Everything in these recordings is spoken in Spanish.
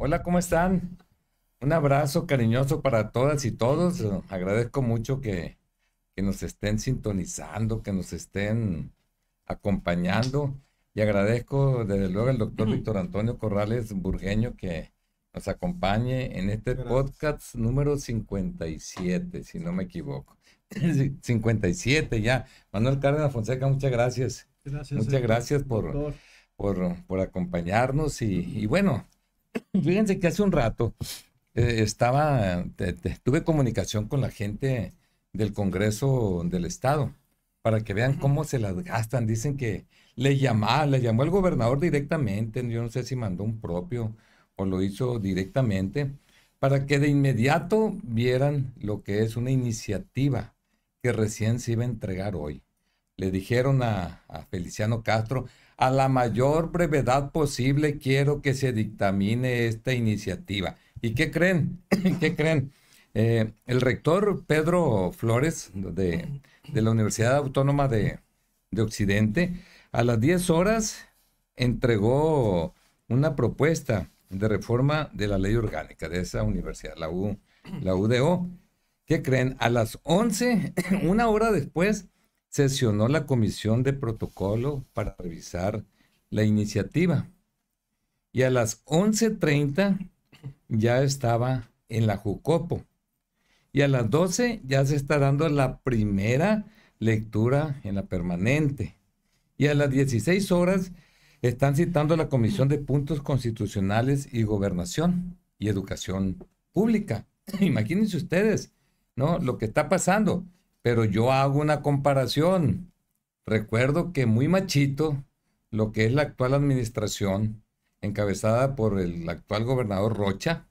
Hola, ¿cómo están? Un abrazo cariñoso para todas y todos. Agradezco mucho que, que nos estén sintonizando, que nos estén acompañando. Y agradezco desde luego al doctor Víctor Antonio Corrales Burgueño que nos acompañe en este podcast número 57, si no me equivoco. 57 ya. Manuel Cárdenas Fonseca, muchas gracias. muchas eh, gracias por, por, por, acompañarnos y, y, bueno, Fíjense que hace un rato eh, estaba, tuve comunicación con la gente del Congreso del Estado para que vean cómo se las gastan. Dicen que le llamó, le llamó el gobernador directamente, yo no sé si mandó un propio o lo hizo directamente, para que de inmediato vieran lo que es una iniciativa que recién se iba a entregar hoy. Le dijeron a Feliciano Castro, a la mayor brevedad posible quiero que se dictamine esta iniciativa. ¿Y qué creen? ¿Qué creen? Eh, el rector Pedro Flores de, la Universidad Autónoma de, Occidente a las 10 horas entregó una propuesta de reforma de la ley orgánica de esa universidad, la, U, la UDO. ¿Qué creen? A las 11, una hora después, sesionó la comisión de protocolo para revisar la iniciativa. Y a las 11.30 ya estaba en la Jucopo. Y a las 12 ya se está dando la primera lectura en la permanente. Y a las 16 horas están citando la Comisión de Puntos Constitucionales y Gobernación y Educación Pública. Imagínense ustedes, ¿no? Lo que está pasando. Pero yo hago una comparación. Recuerdo que muy machito, lo que es la actual administración, encabezada por el actual gobernador Rocha,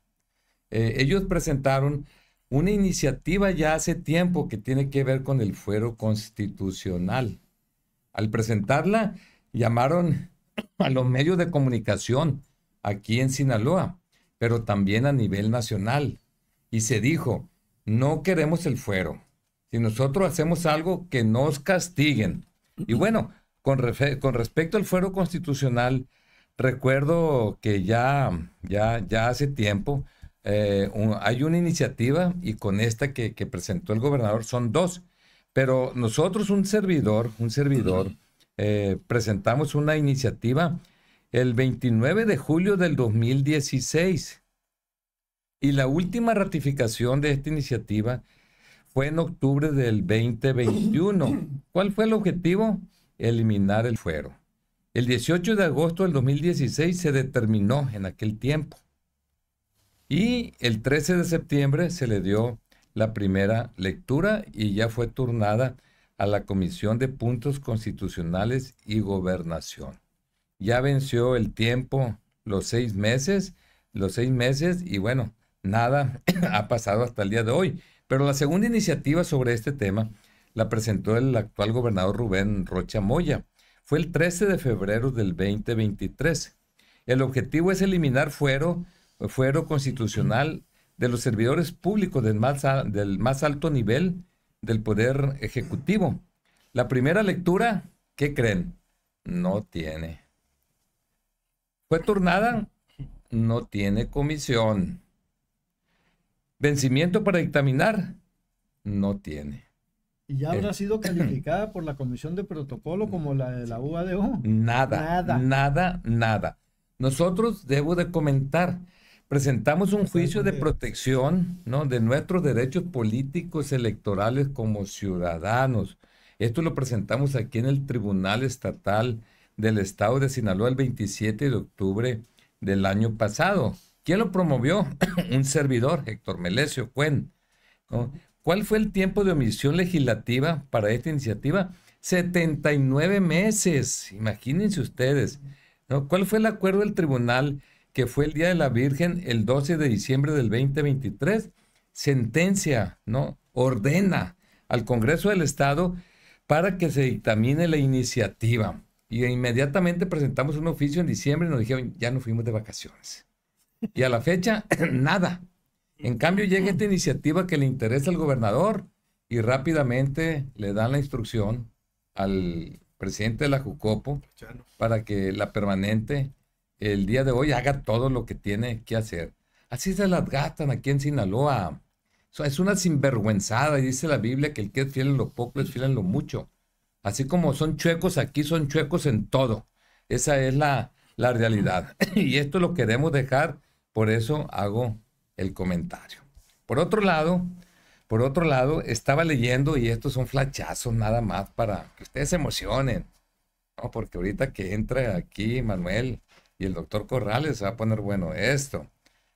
eh, ellos presentaron una iniciativa ya hace tiempo que tiene que ver con el fuero constitucional. Al presentarla, llamaron a los medios de comunicación aquí en Sinaloa, pero también a nivel nacional. Y se dijo, no queremos el fuero, si nosotros hacemos algo, que nos castiguen. Y bueno, con, con respecto al fuero constitucional, recuerdo que ya, ya, ya hace tiempo eh, hay una iniciativa y con esta que, presentó el gobernador son dos, pero nosotros un servidor, un servidor, eh, presentamos una iniciativa el 29 de julio del 2016 y la última ratificación de esta iniciativa fue en octubre del 2021. ¿Cuál fue el objetivo? Eliminar el fuero. El 18 de agosto del 2016 se determinó en aquel tiempo. Y el 13 de septiembre se le dio la primera lectura y ya fue turnada a la Comisión de Puntos Constitucionales y Gobernación. Ya venció el tiempo, los seis meses, los seis meses y bueno, nada ha pasado hasta el día de hoy. Pero la segunda iniciativa sobre este tema la presentó el actual gobernador Rubén Rocha Moya. Fue el 13 de febrero del 2023. El objetivo es eliminar fuero, fuero constitucional de los servidores públicos del más, del más alto nivel del Poder Ejecutivo. La primera lectura, ¿qué creen? No tiene. Fue turnada, no tiene comisión vencimiento para dictaminar no tiene. ¿Y ya habrá eh. sido calificada por la Comisión de Protocolo como la de la UADO? Nada, nada, nada, nada. Nosotros, debo de comentar, presentamos un juicio de protección de nuestros derechos políticos electorales como ciudadanos. Esto lo presentamos aquí en el Tribunal Estatal del Estado de Sinaloa el 27 de octubre del año pasado. ¿Quién lo promovió? Un servidor, Héctor Melesio Cuen. ¿Cuál fue el tiempo de omisión legislativa para esta iniciativa? 79 meses, imagínense ustedes. ¿Cuál fue el acuerdo del tribunal que fue el Día de la Virgen el 12 de diciembre del 2023? Sentencia, ¿no? Ordena al Congreso del Estado para que se dictamine la iniciativa. Y inmediatamente presentamos un oficio en diciembre y nos dijeron, ya no fuimos de vacaciones. Y a la fecha, nada. En cambio, llega esta iniciativa que le interesa al gobernador y rápidamente le dan la instrucción al presidente de la Jucopo para que la permanente el día de hoy haga todo lo que tiene que hacer. Así se las gastan aquí en Sinaloa. Es una sinvergüenzada, y dice la Biblia que el que es fiel en lo poco es fiel en lo mucho. Así como son chuecos aquí, son chuecos en todo. Esa es la, la realidad. Y esto lo queremos dejar por eso hago el comentario. Por otro lado, por otro lado, estaba leyendo, y estos son flachazos nada más para que ustedes se emocionen, porque ahorita que entra aquí Manuel y el doctor Corrales va a poner bueno esto.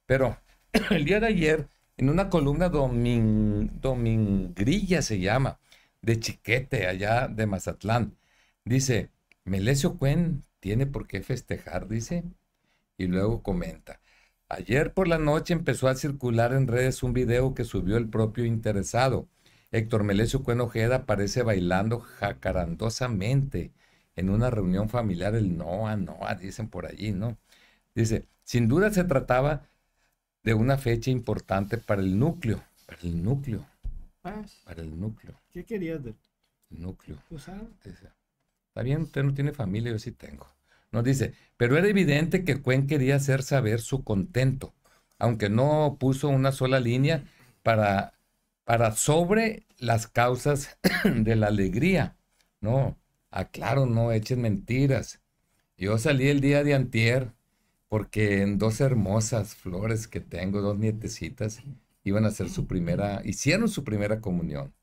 Pero el día de ayer, en una columna Domingrilla se llama, de Chiquete, allá de Mazatlán, dice, Melesio Cuen tiene por qué festejar, dice, y luego comenta, Ayer por la noche empezó a circular en redes un video que subió el propio interesado. Héctor Melesio Cuenojeda aparece bailando jacarandosamente en una reunión familiar el Noa Noa, dicen por allí, ¿no? Dice, sin duda se trataba de una fecha importante para el núcleo, para el núcleo, para el núcleo. ¿Qué querías de? núcleo. Pues, ah. Dice, está bien, usted no tiene familia, yo sí tengo. Nos dice, pero era evidente que Cuen quería hacer saber su contento, aunque no puso una sola línea para, para sobre las causas de la alegría. No, aclaro, no echen mentiras. Yo salí el día de antier porque en dos hermosas flores que tengo, dos nietecitas, iban a hacer su primera, hicieron su primera comunión.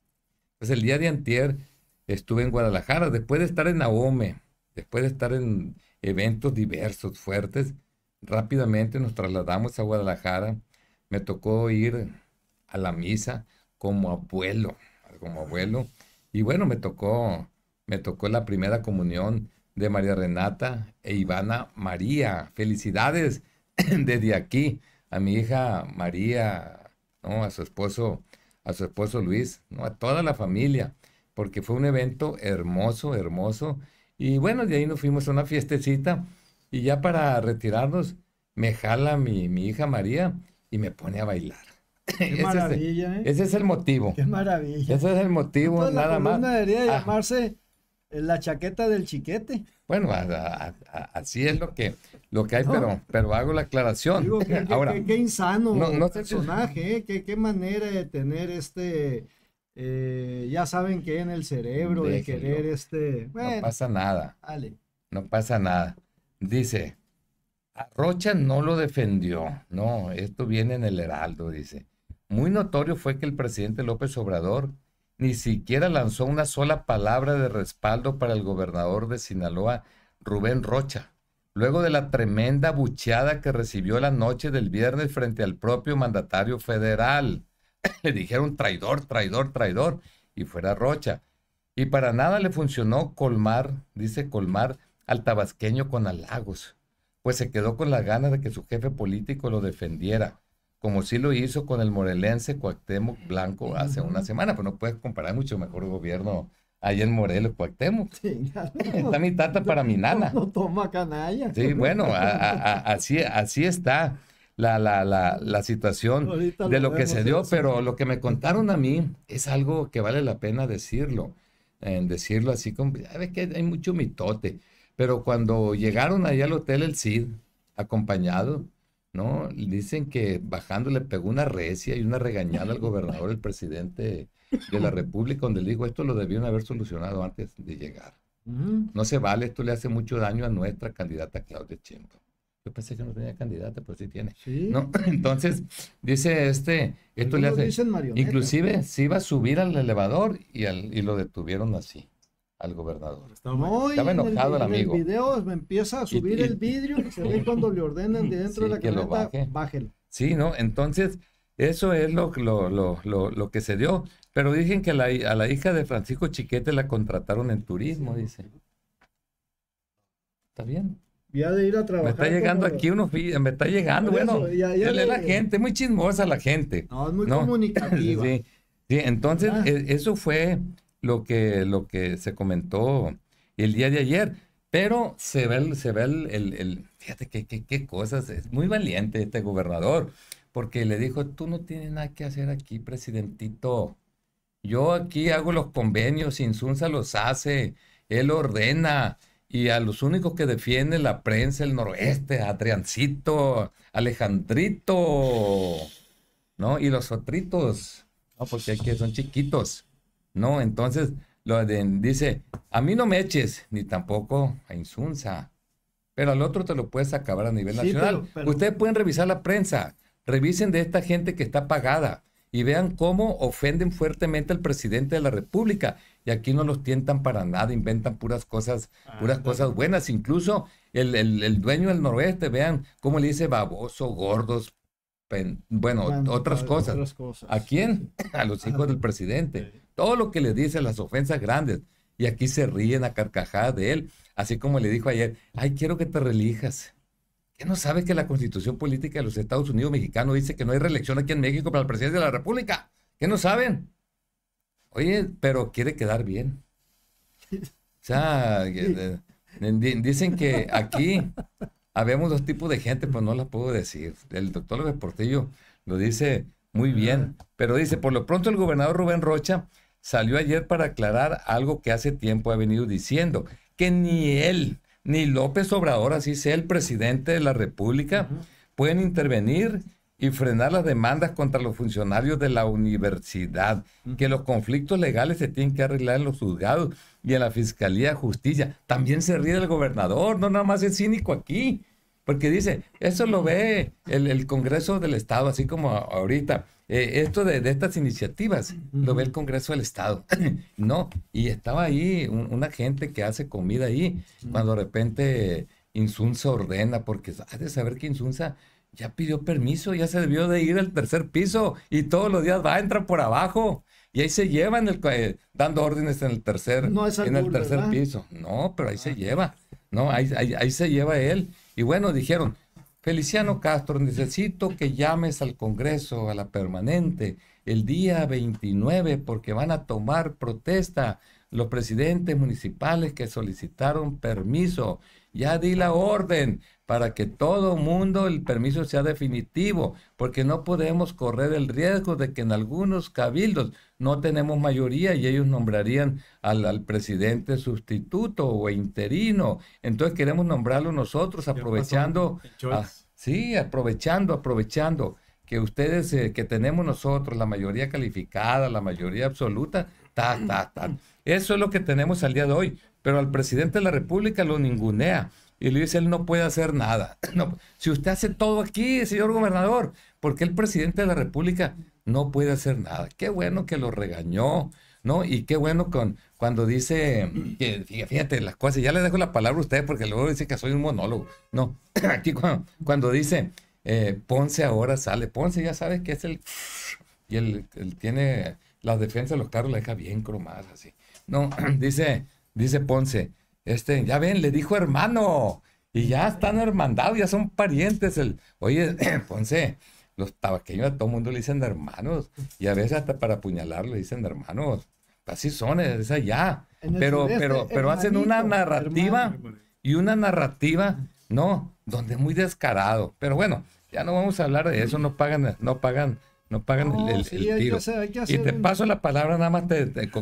Pues el día de antier estuve en Guadalajara, después de estar en Naome, después de estar en eventos diversos, fuertes, rápidamente nos trasladamos a Guadalajara. Me tocó ir a la misa como abuelo, como abuelo. Y bueno, me tocó, me tocó la primera comunión de María Renata e Ivana María. Felicidades desde aquí a mi hija María, ¿no? a su esposo, a su esposo Luis, ¿no? a toda la familia, porque fue un evento hermoso, hermoso y bueno, de ahí nos fuimos a una fiestecita y ya para retirarnos me jala mi, hija María y me pone a bailar. Qué maravilla, ¿eh? Ese es el motivo. Qué maravilla. Ese es el motivo, nada la más. debería ah. llamarse eh, la chaqueta del chiquete. Bueno, así es lo que, lo que hay, pero, pero hago la aclaración. qué, Ahora, qué, insano no, personaje, ¿eh? qué, manera de tener este eh, ya saben que en el cerebro de querer este... no pasa nada. No pasa nada. Dice, Rocha no lo defendió. No, esto viene en el Heraldo, dice. Muy notorio fue que el presidente López Obrador ni siquiera lanzó una sola palabra de respaldo para el gobernador de Sinaloa, Rubén Rocha, luego de la tremenda bucheada que recibió la noche del viernes frente al propio mandatario federal. le dijeron traidor, traidor, traidor, y fuera Rocha. Y para nada le funcionó colmar, dice colmar, al tabasqueño con halagos, pues se quedó con la gana de que su jefe político lo defendiera, como sí lo hizo con el morelense Cuauhtémoc Blanco hace una semana, pero pues no puedes comparar mucho mejor gobierno ahí en Morelos, Cuauhtémoc. Sí, está mi tata para mi nana. No, toma canalla. Sí, bueno, así, así está la, la, la, la situación de lo, que se dio, pero lo que me contaron a mí es algo que vale la pena decirlo, en decirlo así, como, que hay mucho mitote, pero cuando llegaron ahí al hotel el Cid, acompañado, ¿no? Dicen que bajando le pegó una recia y una regañada al gobernador, el presidente de la República, donde le dijo, esto lo debieron haber solucionado antes de llegar. No se vale, esto le hace mucho daño a nuestra candidata Claudia Sheinbaum pensé que no tenía candidata, pero pues sí tiene. ¿No? Entonces, dice este, esto le hace. Inclusive se iba a subir al elevador y, al, y lo detuvieron así al gobernador. Estaba, muy enojado el, amigo. En el video me empieza a subir el vidrio y se ve cuando le ordenan de dentro de la camioneta, bájelo. Sí, ¿no? Entonces, eso es lo, lo, lo, lo, que se dio. Pero dicen que a la hija de Francisco Chiquete la contrataron en turismo, dice. Está bien de ir a trabajar. Me está llegando aquí unos me está llegando, bueno, ya, la gente, muy chismosa la gente. No, es muy comunicativa. sí, entonces ah. e, eso fue lo que, lo que se comentó el día de ayer, pero se ve, el, se ve el, fíjate qué qué cosas, es muy valiente este gobernador, porque le dijo, tú no tienes nada que hacer aquí, presidentito. Yo aquí hago los convenios, Insunza los hace, él ordena, y a los únicos que defienden la prensa el noroeste, Adriancito, Alejandrito, ¿no? Y los otritos, ¿no? Porque aquí son chiquitos, ¿no? Entonces, lo dice, a mí no me eches, ni tampoco a Insunza, pero al otro te lo puedes acabar a nivel nacional. Ustedes pueden revisar la prensa, revisen de esta gente que está pagada, y vean cómo ofenden fuertemente al presidente de la República. Y aquí no los tientan para nada, inventan puras cosas, puras cosas buenas. Incluso el, dueño del noroeste, vean cómo le dice baboso, gordos, bueno, otras, cosas. ¿A quién? A los hijos del presidente. Todo lo que le dice, las ofensas grandes. Y aquí se ríen a carcajadas de él, así como le dijo ayer, ay, quiero que te relijas ¿Qué no sabe que la constitución política de los Estados Unidos mexicanos dice que no hay reelección aquí en México para el presidente de la República? ¿Qué no saben? Oye, pero quiere quedar bien. O sea, eh, eh, dicen que aquí habemos dos tipos de gente, pues no la puedo decir. El doctor López Portillo lo dice muy bien, pero dice, por lo pronto el gobernador Rubén Rocha salió ayer para aclarar algo que hace tiempo ha venido diciendo, que ni él ni López Obrador, así sea el presidente de la República, pueden intervenir y frenar las demandas contra los funcionarios de la universidad, que los conflictos legales se tienen que arreglar en los juzgados y en la Fiscalía de Justicia. También se ríe el gobernador, no nada más es cínico aquí, porque dice, eso lo ve el, el Congreso del Estado, así como ahorita eh, esto de, estas iniciativas lo ve el Congreso del Estado. no, y estaba ahí una gente que hace comida ahí, cuando de repente Insunza ordena, porque ha ah, de saber que Insunza ya pidió permiso, ya se debió de ir al tercer piso y todos los días va a entrar por abajo. Y ahí se lleva en el, eh, dando órdenes en el tercer, en el tercer piso. No, pero ahí se ah. lleva. No, ahí se lleva él. Y bueno, dijeron, Feliciano Castro, necesito que llames al Congreso, a la permanente, el día 29, porque van a tomar protesta los presidentes municipales que solicitaron permiso. Ya di la orden, para que todo mundo el permiso sea definitivo, porque no podemos correr el riesgo de que en algunos cabildos no tenemos mayoría y ellos nombrarían al, presidente sustituto o interino. Entonces queremos nombrarlo nosotros aprovechando, sí, aprovechando, aprovechando que ustedes, eh, que tenemos nosotros la mayoría calificada, la mayoría absoluta, ta, ta, ta. Eso es lo que tenemos al día de hoy, pero al presidente de la República lo ningunea. Y le dice, él no puede hacer nada. No, si usted hace todo aquí, señor gobernador, porque el presidente de la República no puede hacer nada. Qué bueno que lo regañó, ¿no? Y qué bueno con, cuando dice, que, fíjate, las cosas, ya le dejo la palabra a usted porque luego dice que soy un monólogo. No, aquí cuando, dice, eh, Ponce ahora sale, Ponce ya sabe que es el... Y él, tiene las defensas de los carros, la deja bien cromadas así. No, dice, dice Ponce, este, ya ven, le dijo hermano. Y ya están hermandados, ya son parientes. El, oye, Ponce, los tabaqueños a todo mundo le dicen hermanos. Y a veces hasta para apuñalar le dicen hermanos. Así son, es allá. Pero, pero, pero hacen una narrativa y una narrativa, no, donde muy descarado. Pero bueno, ya no vamos a hablar de eso, no pagan, no pagan no pagan el, tiro. y te paso la palabra nada más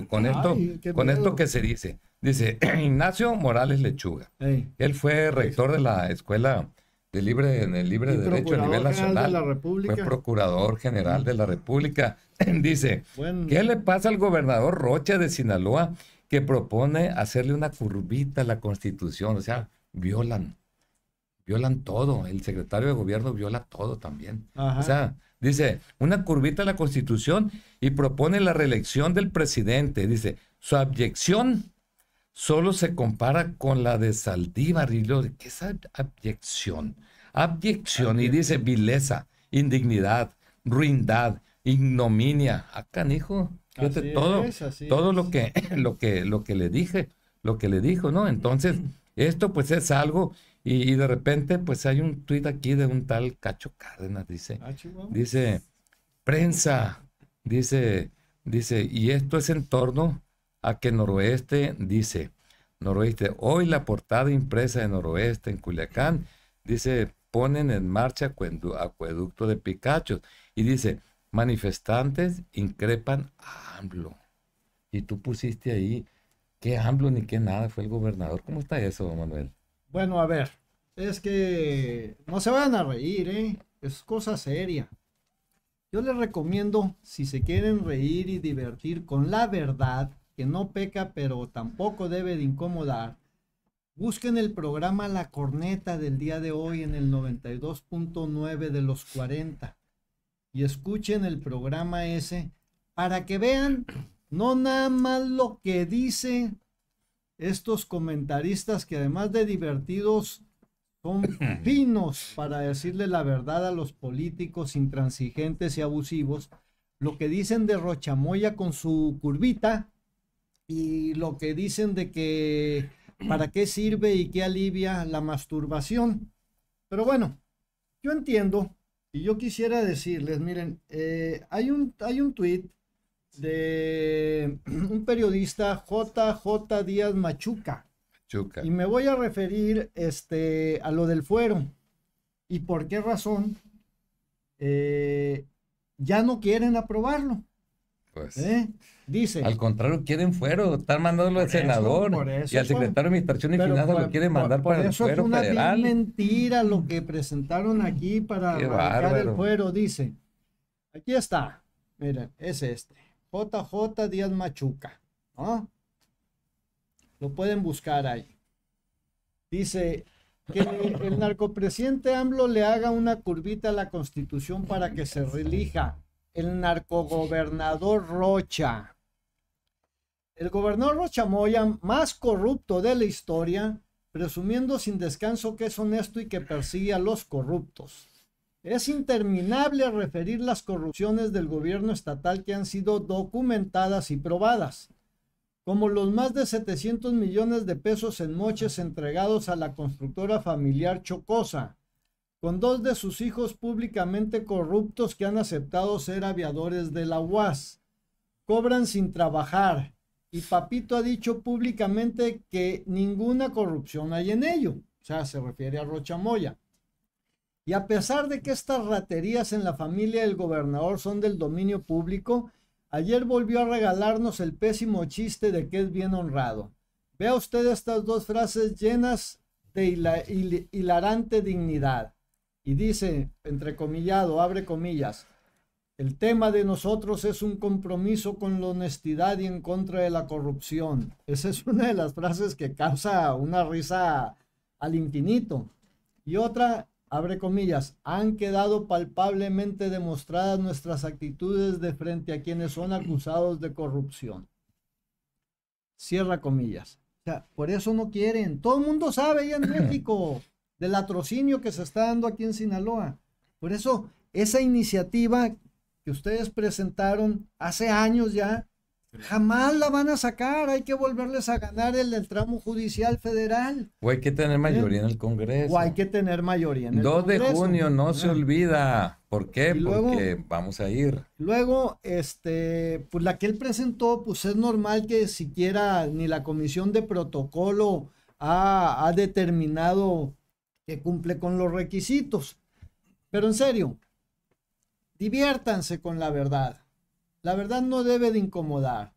con, esto, con esto que se dice. Dice Ignacio Morales Lechuga. Él fue rector de la escuela de libre, en el libre derecho a nivel nacional. De fue procurador general de la mm. República. Dice, ¿qué le pasa al gobernador Rocha de Sinaloa que propone hacerle una curvita a la constitución? O sea, violan, violan todo. El secretario de gobierno viola todo también. O sea, Dice, una curvita a la Constitución y propone la reelección del presidente. Dice, su abyección solo se compara con la de Saldívar. Y lo, ¿Qué es abyección? Abyección, y dice vileza, indignidad, ruindad, ignominia. acá ah, canijo. todo, todo lo que, lo que, lo que le dije, lo que le dijo, ¿no? Entonces, esto pues es algo y, de repente, pues hay un tuit aquí de un tal Cacho Cárdenas, dice, ah, dice, prensa, dice, dice, y esto es en torno a que Noroeste dice, Noroeste, hoy la portada impresa de Noroeste en Culiacán, dice, ponen en marcha acueducto de Picachos. Y dice, manifestantes increpan a AMLO. Y tú pusiste ahí, que AMLO ni que nada, fue el gobernador. ¿Cómo está eso, Manuel? Bueno, a ver. Es que no se van a reír, ¿eh? Es cosa seria. Yo les recomiendo, si se quieren reír y divertir con la verdad, que no peca pero tampoco debe de incomodar, busquen el programa La Corneta del día de hoy en el 92.9 de los 40 y escuchen el programa ese para que vean no nada más lo que dice estos comentaristas que además de divertidos son finos para decirle la verdad a los políticos intransigentes y abusivos, lo que dicen de Rochamoya con su curvita y lo que dicen de que para qué sirve y qué alivia la masturbación. Pero bueno, yo entiendo y yo quisiera decirles, miren, eh, hay, un, hay un tweet de un periodista JJ Díaz Machuca. Y me voy a referir este, a lo del fuero. ¿Y por qué razón eh, ya no quieren aprobarlo? Pues, ¿Eh? Dice. Al contrario, quieren fuero. Están mandándolo al senador. y al secretario de Administración y Finanzas lo quieren mandar para el fuero es una mentira lo que presentaron aquí para marcar el fuero. Dice. Aquí está. miren, es este. JJ Díaz Machuca, ¿no? Lo pueden buscar ahí. Dice que el narcopresidente AMLO le haga una curvita a la constitución para que se relija. El narcogobernador Rocha. El gobernador Rocha Moya, más corrupto de la historia, presumiendo sin descanso que es honesto y que persigue a los corruptos. Es interminable referir las corrupciones del gobierno estatal que han sido documentadas y probadas, como los más de 700 millones de pesos en moches entregados a la constructora familiar Chocosa, con dos de sus hijos públicamente corruptos que han aceptado ser aviadores de la UAS. Cobran sin trabajar y Papito ha dicho públicamente que ninguna corrupción hay en ello, o sea, se refiere a Rocha Moya. Y a pesar de que estas raterías en la familia del gobernador son del dominio público, ayer volvió a regalarnos el pésimo chiste de que es bien honrado. Vea usted estas dos frases llenas de hilarante dignidad. Y dice, entrecomillado, abre comillas, el tema de nosotros es un compromiso con la honestidad y en contra de la corrupción. Esa es una de las frases que causa una risa al infinito. Y otra, abre comillas, han quedado palpablemente demostradas nuestras actitudes de frente a quienes son acusados de corrupción. Cierra comillas. por eso no quieren. Todo el mundo sabe ya en México del atrocinio que se está dando aquí en Sinaloa. Por eso esa iniciativa que ustedes presentaron hace años ya, Jamás la van a sacar, hay que volverles a ganar el del tramo judicial federal. O hay que tener ¿Eh? mayoría en el Congreso. O hay que tener mayoría en el Congreso. 2 de junio, no ah. se olvida. ¿Por qué? Porque vamos a ir. Luego, este, pues la que él presentó, pues es normal que siquiera ni la comisión de protocolo ha determinado que cumple con los requisitos. Pero en serio, diviértanse con la verdad la verdad no debe de incomodar.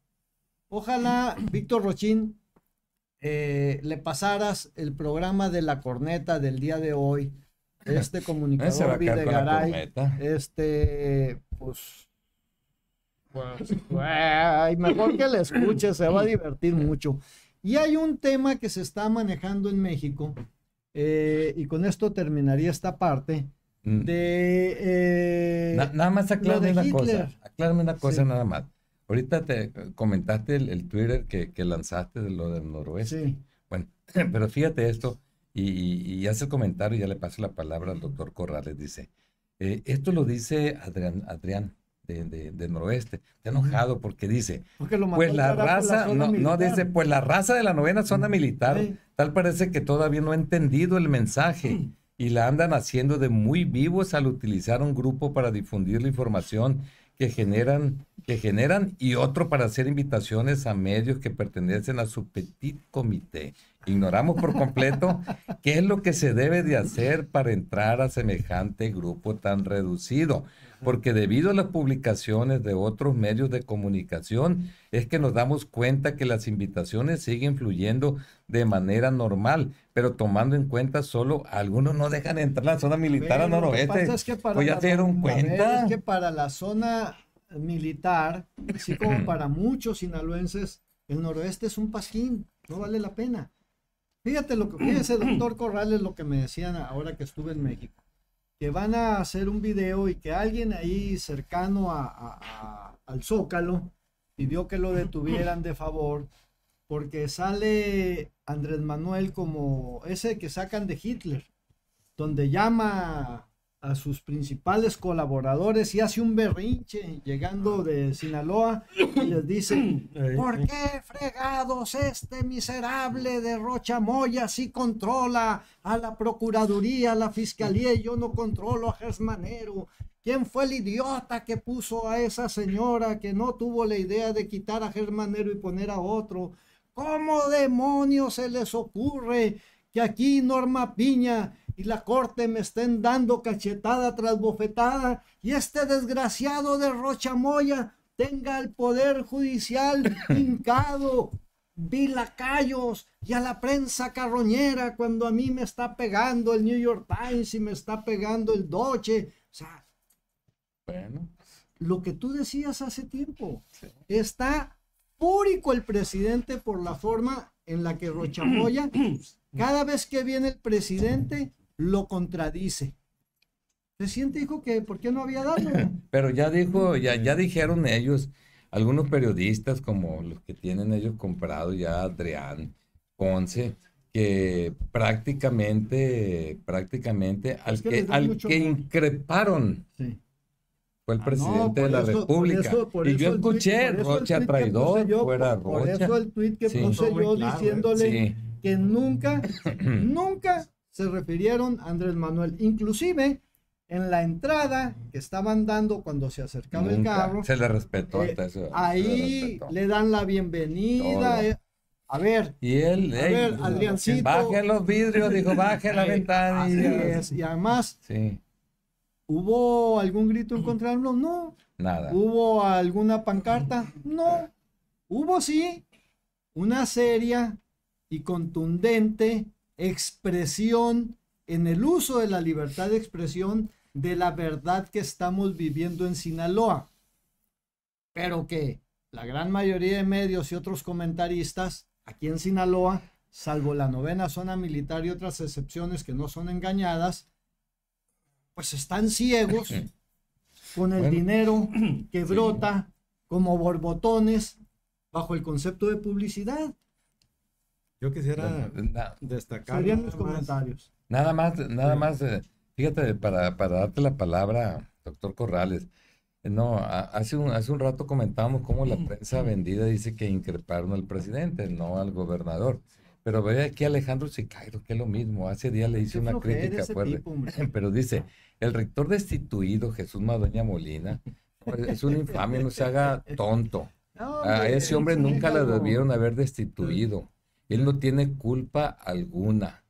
Ojalá, Víctor Rochín, eh, le pasaras el programa de la corneta del día de hoy. Este comunicador Videgaray, este, pues, pues, mejor que le escuche, se va a divertir mucho. Y hay un tema que se está manejando en México, eh, y con esto terminaría esta parte, mm. de eh, nada más aclárame una cosa. Aclárame una cosa nada más. Ahorita te eh, comentaste el, Twitter que, que, lanzaste de lo del noroeste. Sí. Bueno, pero fíjate esto y, hace el comentario y ya le paso la palabra al doctor Corrales. Dice, eh, esto lo dice Adrián, Adrián de, de, noroeste. Está enojado porque dice, pues la raza, no, no, dice, pues la raza de la novena zona militar, tal parece que todavía no ha entendido el mensaje. y la andan haciendo de muy vivos al utilizar un grupo para difundir la información que generan, que generan y otro para hacer invitaciones a medios que pertenecen a su petit comité. Ignoramos por completo qué es lo que se debe de hacer para entrar a semejante grupo tan reducido porque debido a las publicaciones de otros medios de comunicación es que nos damos cuenta que las invitaciones siguen fluyendo de manera normal, pero tomando en cuenta solo algunos no dejan entrar la zona militar al noroeste. ya dieron cuenta. Es que para la zona militar, así como para muchos sinaloenses, el noroeste es un pasquín, no vale la pena. Fíjate lo que, fíjese, doctor Corrales, lo que me decían ahora que estuve en México que van a hacer un video y que alguien ahí cercano al Zócalo pidió que lo detuvieran de favor porque sale Andrés Manuel como ese que sacan de Hitler, donde llama a sus principales colaboradores y hace un berrinche llegando de Sinaloa y les dice, ¿por qué fregados este miserable de Rocha Moya si controla a la Procuraduría, a la Fiscalía y yo no controlo a Gersmanero? ¿Quién fue el idiota que puso a esa señora que no tuvo la idea de quitar a Germanero y poner a otro? ¿Cómo demonios se les ocurre que aquí Norma Piña y la corte me estén dando cachetada tras bofetada y este desgraciado de Rochamoya tenga el poder judicial hincado. Vi y a la prensa carroñera cuando a mí me está pegando el New York Times y me está pegando el Doche. O sea, lo que tú decías hace tiempo, está púrico el presidente por la forma en la que Rochamoya, cada vez que viene el presidente, lo contradice. siente dijo que por qué no había dado. Pero ya dijo, ya, ya dijeron ellos, algunos periodistas como los que tienen ellos comprado ya Adrián Ponce, que prácticamente, prácticamente al que, al que increparon. fue el ah, presidente de la República. y yo escuché Rocha traidor, fuera Rocha. Por eso el tuit que puse yo ¿eh? diciéndole que nunca, nunca se refirieron a Andrés Manuel. Inclusive en la entrada que estaban dando cuando se acercaba el carro. Se le respetó. Eh, eso, ahí le dan la bienvenida. Eh, a ver, y él, a Adriancito. Baje los vidrios, dijo, baje la eh, ventana. y además, ¿hubo algún grito en contra de No. Nada. ¿Hubo alguna pancarta? No. Hubo sí una seria y contundente expresión, en el uso de la libertad de expresión de la verdad que estamos viviendo en Sinaloa. Pero que la gran mayoría de medios y otros comentaristas aquí en Sinaloa, salvo la novena zona militar y otras excepciones que no son engañadas, pues están ciegos con el dinero que brota como borbotones bajo el concepto de publicidad. Yo quisiera pues, eh, destacar. comentarios. Nada más, nada más, eh, fíjate, para, darte la palabra, doctor Corrales. Eh, no, hace un, hace un rato comentábamos cómo la prensa vendida dice que increparon al presidente, no al gobernador. Pero ve aquí Alejandro Sicairo, que es lo mismo. Hace día le hice una crítica pero dice, el rector destituido, Jesús Madoña Molina, es un infame, no se haga tonto. a ese hombre nunca la debieron haber destituido. Él no tiene culpa alguna.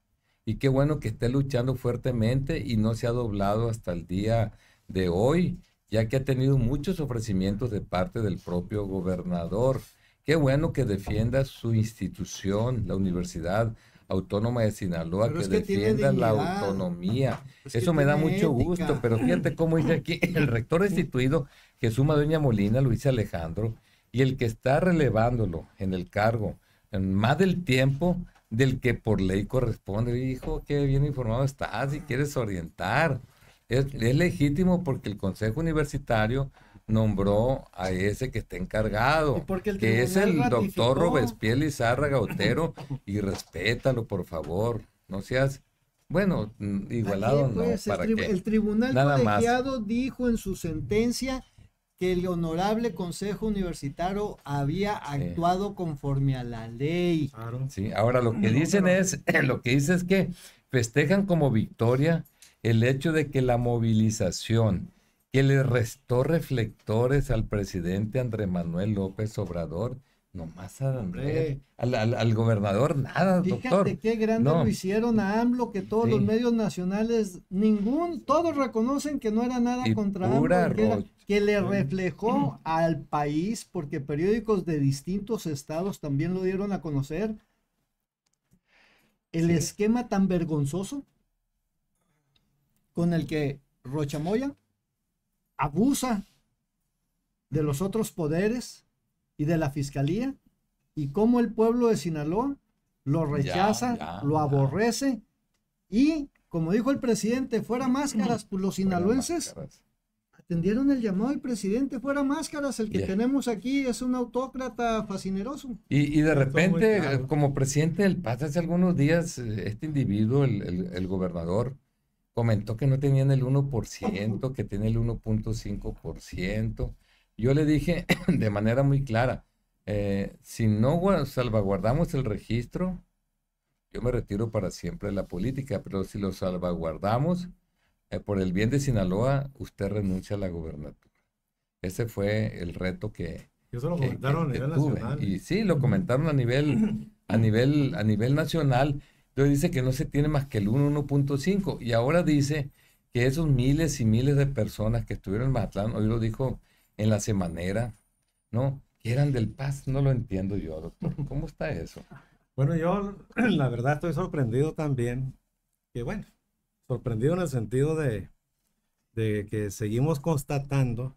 Y qué bueno que esté luchando fuertemente y no se ha doblado hasta el día de hoy, ya que ha tenido muchos ofrecimientos de parte del propio gobernador. Qué bueno que defienda su institución, la Universidad Autónoma de Sinaloa, que, defienda la autonomía. Eso me da mucho gusto, pero fíjate cómo dice aquí el rector instituido, Jesús suma Molina, Luis Alejandro, y el que está relevándolo en el cargo, más del tiempo del que por ley corresponde. Dijo, qué bien informado estás y quieres orientar. Es, legítimo porque el Consejo Universitario nombró a ese que está encargado, que es el doctor Robespierre Lizarra Gautero, y respétalo, por favor. No seas, bueno, igualado no. Pues, ¿para el, el Tribunal colegiado dijo en su sentencia que el honorable Consejo Universitario había actuado conforme a la ley. Sí, ahora lo que dicen es, lo que dice es que festejan como victoria el hecho de que la movilización que le restó reflectores al presidente André Manuel López Obrador más a, Al, al, gobernador, nada, Fíjate qué grande lo hicieron a AMLO, que todos los medios nacionales, ningún, todos reconocen que no era nada contra AMLO, que, que, le reflejó al país, porque periódicos de distintos estados también lo dieron a conocer, el esquema tan vergonzoso con el que Rochamoya abusa de los otros poderes y de la fiscalía y cómo el pueblo de Sinaloa lo rechaza, lo aborrece y, como dijo el presidente, fuera máscaras, pues los sinaloenses atendieron el llamado del presidente, fuera máscaras, el que tenemos aquí es un autócrata fascineroso. Y, de repente, como presidente del PAS, hace algunos días eh, este individuo, el, el, gobernador, comentó que no tenían el 1%, que tiene el 1.5%. Yo le dije de manera muy clara, eh, si no salvaguardamos el registro, yo me retiro para siempre de la política, pero si lo salvaguardamos, eh, por el bien de Sinaloa, usted renuncia a la gobernatura. Ese fue el reto que... Y eso lo comentaron a nivel nacional. Y sí, lo comentaron a nivel, a nivel, nacional. Entonces dice que no se tiene más que el 1.1.5. 1.5. Y ahora dice que esos miles y miles de personas que estuvieron en Mazatlán, hoy lo dijo en la semanera, ¿no? Que eran del paz, no lo entiendo yo, doctor. ¿Cómo está eso? Bueno, yo la verdad estoy sorprendido también, que bueno, sorprendido en el sentido de, de que seguimos constatando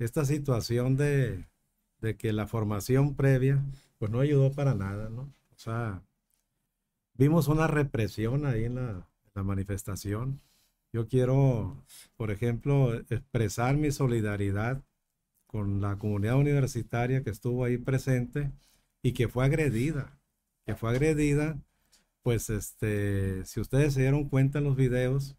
esta situación de, de, que la formación previa pues no ayudó para nada, ¿no? O sea, vimos una represión ahí en la, en la manifestación, yo quiero, por ejemplo, expresar mi solidaridad con la comunidad universitaria que estuvo ahí presente y que fue agredida, que fue agredida, pues este, si ustedes se dieron cuenta en los videos,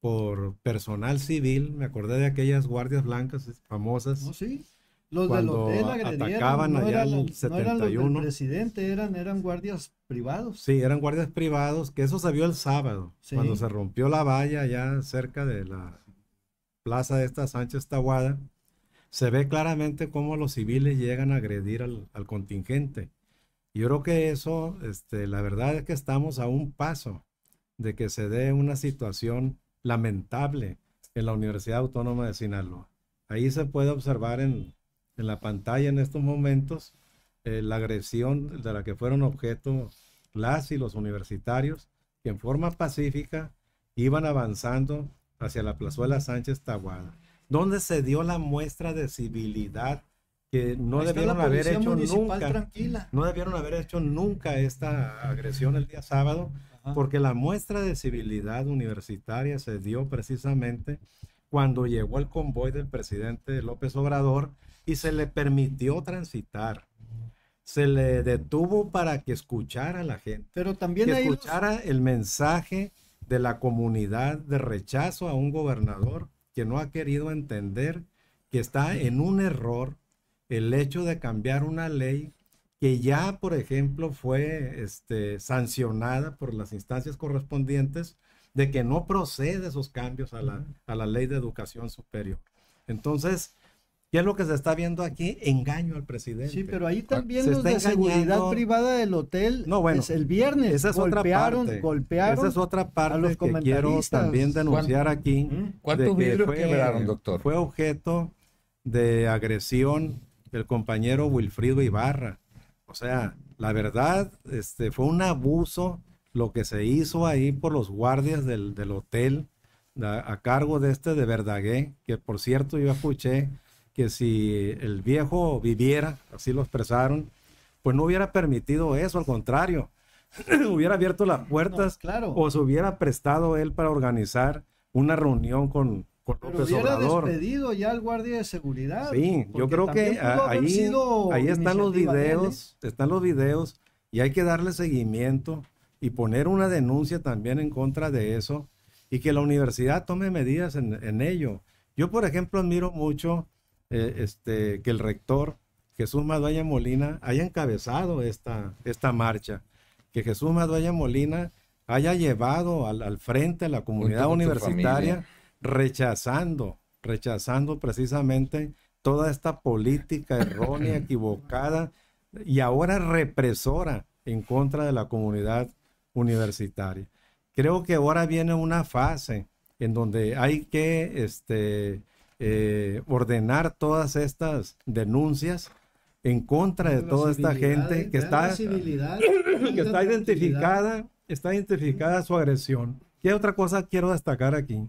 por personal civil, me acordé de aquellas guardias blancas famosas. ¿Oh, sí? Los Cuando atacaban allá en el 71. No eran presidente, eran, eran guardias privados. Sí, eran guardias privados, que eso se vio el sábado, cuando se rompió la valla allá cerca de la plaza de esta Sánchez Taguada, Se ve claramente cómo los civiles llegan a agredir al, al contingente. Yo creo que eso, este, la verdad es que estamos a un paso de que se dé una situación lamentable en la Universidad Autónoma de Sinaloa. Ahí se puede observar en, en la pantalla en estos momentos eh, la agresión de la que fueron objeto las y los universitarios, que en forma pacífica iban avanzando hacia la plazuela Sánchez Taguada donde se dio la muestra de civilidad que no debieron haber hecho nunca. Tranquila. No debieron haber hecho nunca esta agresión el día sábado, porque la muestra de civilidad universitaria se dio precisamente cuando llegó el convoy del presidente López Obrador y se le permitió transitar. Se le detuvo para que escuchara a la gente. Pero también que escuchara el mensaje de la comunidad de rechazo a un gobernador que no ha querido entender que está en un error el hecho de cambiar una ley que ya, por ejemplo, fue este, sancionada por las instancias correspondientes de que no procede esos cambios a la, a la ley de educación superior. Entonces, ¿Qué es lo que se está viendo aquí? Engaño al presidente. Sí, pero ahí también se los de engañando. seguridad privada del hotel. No, bueno. el viernes. es golpearon, otra parte. Golpearon esa es otra parte que quiero también denunciar aquí. ¿Mm? ¿Cuántos vidrios quebraron, doctor? Fue objeto de agresión el compañero Wilfrido Ibarra. O sea, la verdad, este, fue un abuso lo que se hizo ahí por los guardias del, hotel a, cargo de este de Verdagué que por cierto yo escuché que si el viejo viviera, así lo expresaron, pues no hubiera permitido eso, al contrario, hubiera abierto las puertas o se hubiera prestado él para organizar una reunión con, con Pero hubiera despedido ya al guardia de seguridad. Sí, yo creo que ahí, ahí están los videos, ¿eh? están los videos y hay que darle seguimiento y poner una denuncia también en contra de eso y que la universidad tome medidas en, en ello. Yo, por ejemplo, admiro mucho eh, este, que el rector Jesús Madoya Molina haya encabezado esta, esta marcha, que Jesús Madoya Molina haya llevado al, frente a la comunidad universitaria rechazando, rechazando precisamente toda esta política errónea, equivocada y ahora represora en contra de la comunidad universitaria. Creo que ahora viene una fase en donde hay que este, eh, ordenar todas estas denuncias en contra de toda esta gente eh, que está, que está identificada, está identificada su agresión. ¿Qué otra cosa quiero destacar aquí,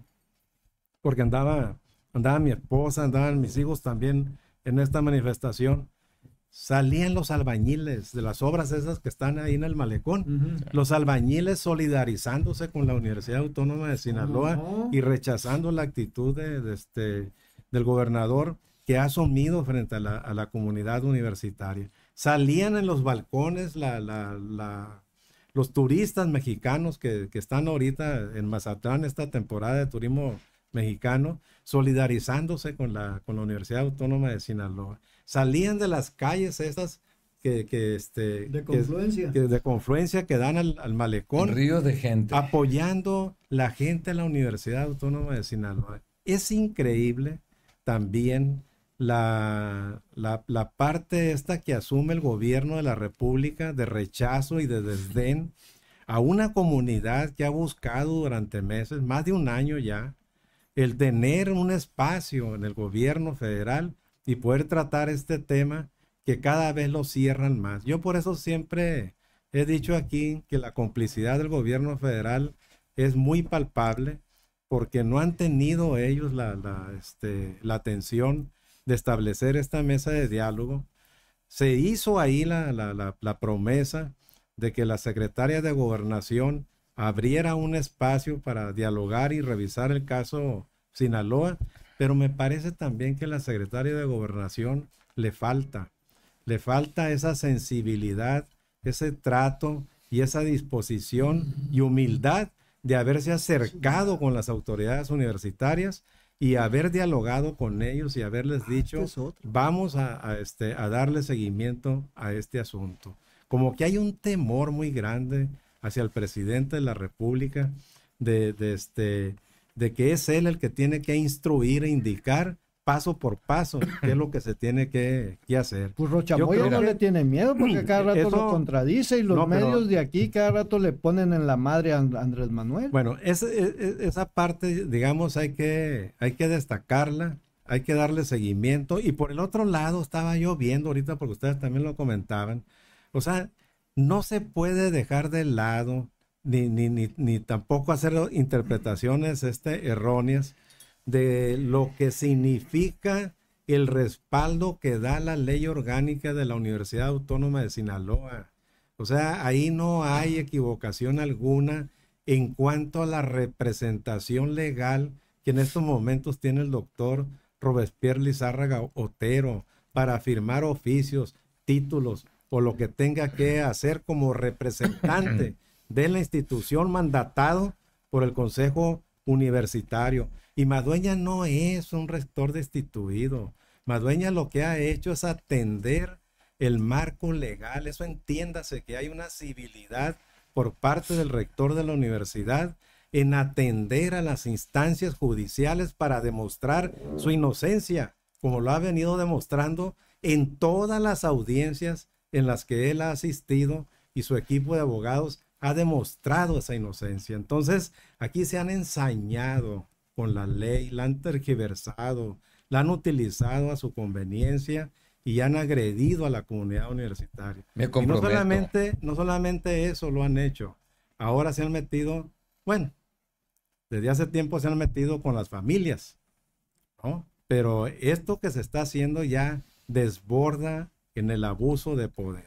porque andaba, andaba mi esposa, andaban mis hijos también en esta manifestación salían los albañiles de las obras esas que están ahí en el malecón, los albañiles solidarizándose con la Universidad Autónoma de Sinaloa y rechazando la actitud de, este, del gobernador que ha asumido frente a la, comunidad universitaria. Salían en los balcones los turistas mexicanos que, están ahorita en Mazatlán esta temporada de turismo mexicano, solidarizándose con la, con la Universidad Autónoma de Sinaloa salían de las calles estas que, este de confluencia que, de confluencia que dan al, malecón ríos de gente apoyando la gente en la Universidad Autónoma de Sinaloa es increíble también la, la, parte esta que asume el gobierno de la República de rechazo y de desdén a una comunidad que ha buscado durante meses, más de un año ya, el tener un espacio en el gobierno federal y poder tratar este tema que cada vez lo cierran más. Yo por eso siempre he dicho aquí que la complicidad del gobierno federal es muy palpable porque no han tenido ellos la, la, este, atención de establecer esta mesa de diálogo. Se hizo ahí la, la promesa de que la secretaria de gobernación abriera un espacio para dialogar y revisar el caso Sinaloa pero me parece también que la secretaria de gobernación le falta, le falta esa sensibilidad, ese trato y esa disposición y humildad de haberse acercado con las autoridades universitarias y haber dialogado con ellos y haberles ah, este dicho, vamos a, este, a darle seguimiento a este asunto. Como que hay un temor muy grande hacia el presidente de la República de este, de que es él el que tiene que instruir e indicar paso por paso qué es lo que se tiene que, hacer. Pues Rochamoya no le tiene miedo porque cada rato lo contradice y los medios de aquí cada rato le ponen en la madre a Andrés Manuel. Bueno, esa, e, e, esa parte, digamos, hay que, hay que destacarla, hay que darle seguimiento. Y por el otro lado, estaba yo viendo ahorita, porque ustedes también lo comentaban, o sea, no se puede dejar de lado ni, tampoco hacer interpretaciones este, erróneas de lo que significa el respaldo que da la ley orgánica de la Universidad Autónoma de Sinaloa. O sea, ahí no hay equivocación alguna en cuanto a la representación legal que en estos momentos tiene el doctor Robespierre Lizárraga Otero para firmar oficios, títulos o lo que tenga que hacer como representante de la institución mandatado por el Consejo Universitario. Y Madueña no es un rector destituido. Madueña lo que ha hecho es atender el marco legal. Eso entiéndase que hay una civilidad por parte del rector de la universidad en atender a las instancias judiciales para demostrar su inocencia, como lo ha venido demostrando en todas las audiencias en las que él ha asistido y su equipo de abogados ha demostrado esa inocencia. Entonces, aquí se han ensañado con la ley, la han tergiversado, la han utilizado a su conveniencia y han agredido a la comunidad universitaria. Y no solamente, no solamente eso lo han hecho, ahora se han metido, bueno, desde hace tiempo se han metido con las familias, ¿no? Pero esto que se está haciendo ya desborda en el abuso de poder.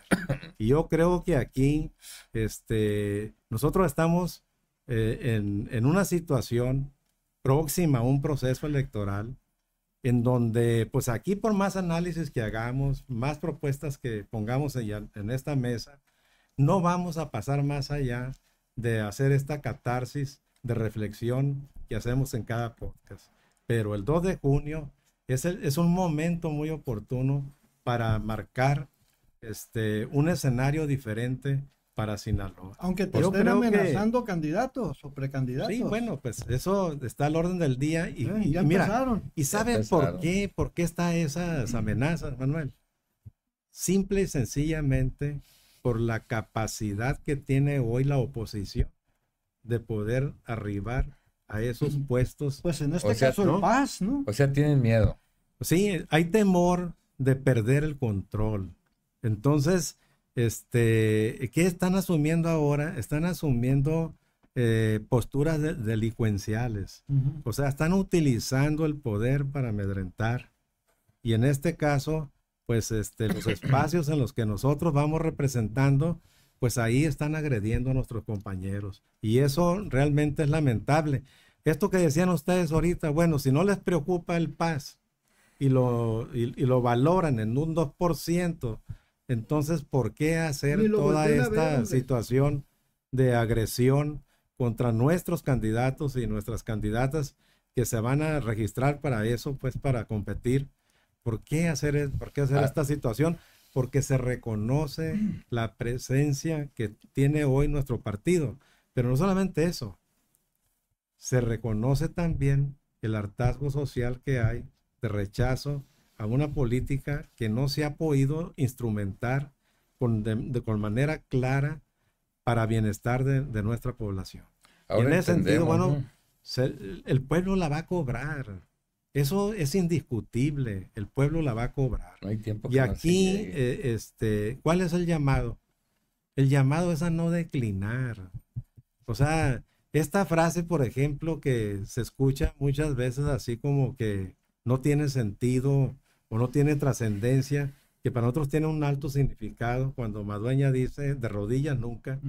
Y yo creo que aquí este, nosotros estamos eh, en, una situación próxima a un proceso electoral en donde, pues aquí por más análisis que hagamos, más propuestas que pongamos en, esta mesa, no vamos a pasar más allá de hacer esta catarsis de reflexión que hacemos en cada podcast. Pero el 2 de junio es, es un momento muy oportuno para marcar este, un escenario diferente para Sinaloa. Aunque te estén amenazando candidatos o precandidatos. Sí, bueno, pues eso está al orden del día. Y, ya mira, ¿Y saben por qué, por qué están esas amenazas, Manuel? Simple y sencillamente por la capacidad que tiene hoy la oposición de poder arribar a esos puestos. Pues en este caso, el Paz, ¿no? O sea, tienen miedo. Sí, hay temor de perder el control. Entonces, este, ¿qué están asumiendo ahora? Están asumiendo eh, posturas delincuenciales. O sea, están utilizando el poder para amedrentar. Y en este caso, pues este, los espacios en los que nosotros vamos representando, pues ahí están agrediendo a nuestros compañeros. Y eso realmente es lamentable. Esto que decían ustedes ahorita, bueno, si no les preocupa el paz, y lo, lo valoran en un 2%. Entonces, ¿por qué hacer toda esta situación de agresión contra nuestros candidatos y nuestras candidatas que se van a registrar para eso, pues para competir? ¿Por qué hacer, e-, por qué hacer ah. esta situación? Porque se reconoce la presencia que tiene hoy nuestro partido. Pero no solamente eso, se reconoce también el hartazgo social que hay de rechazo a una política que no se ha podido instrumentar con, de, manera clara para bienestar de, nuestra población. en ese sentido, bueno, el pueblo la va a cobrar. Eso es indiscutible. El pueblo la va a cobrar. y aquí, eh, este, ¿cuál es el llamado? El llamado es a no declinar. O sea, esta frase, por ejemplo, que se escucha muchas veces así como que no tiene sentido o no tiene trascendencia, que para nosotros tiene un alto significado cuando Madueña dice de rodillas nunca.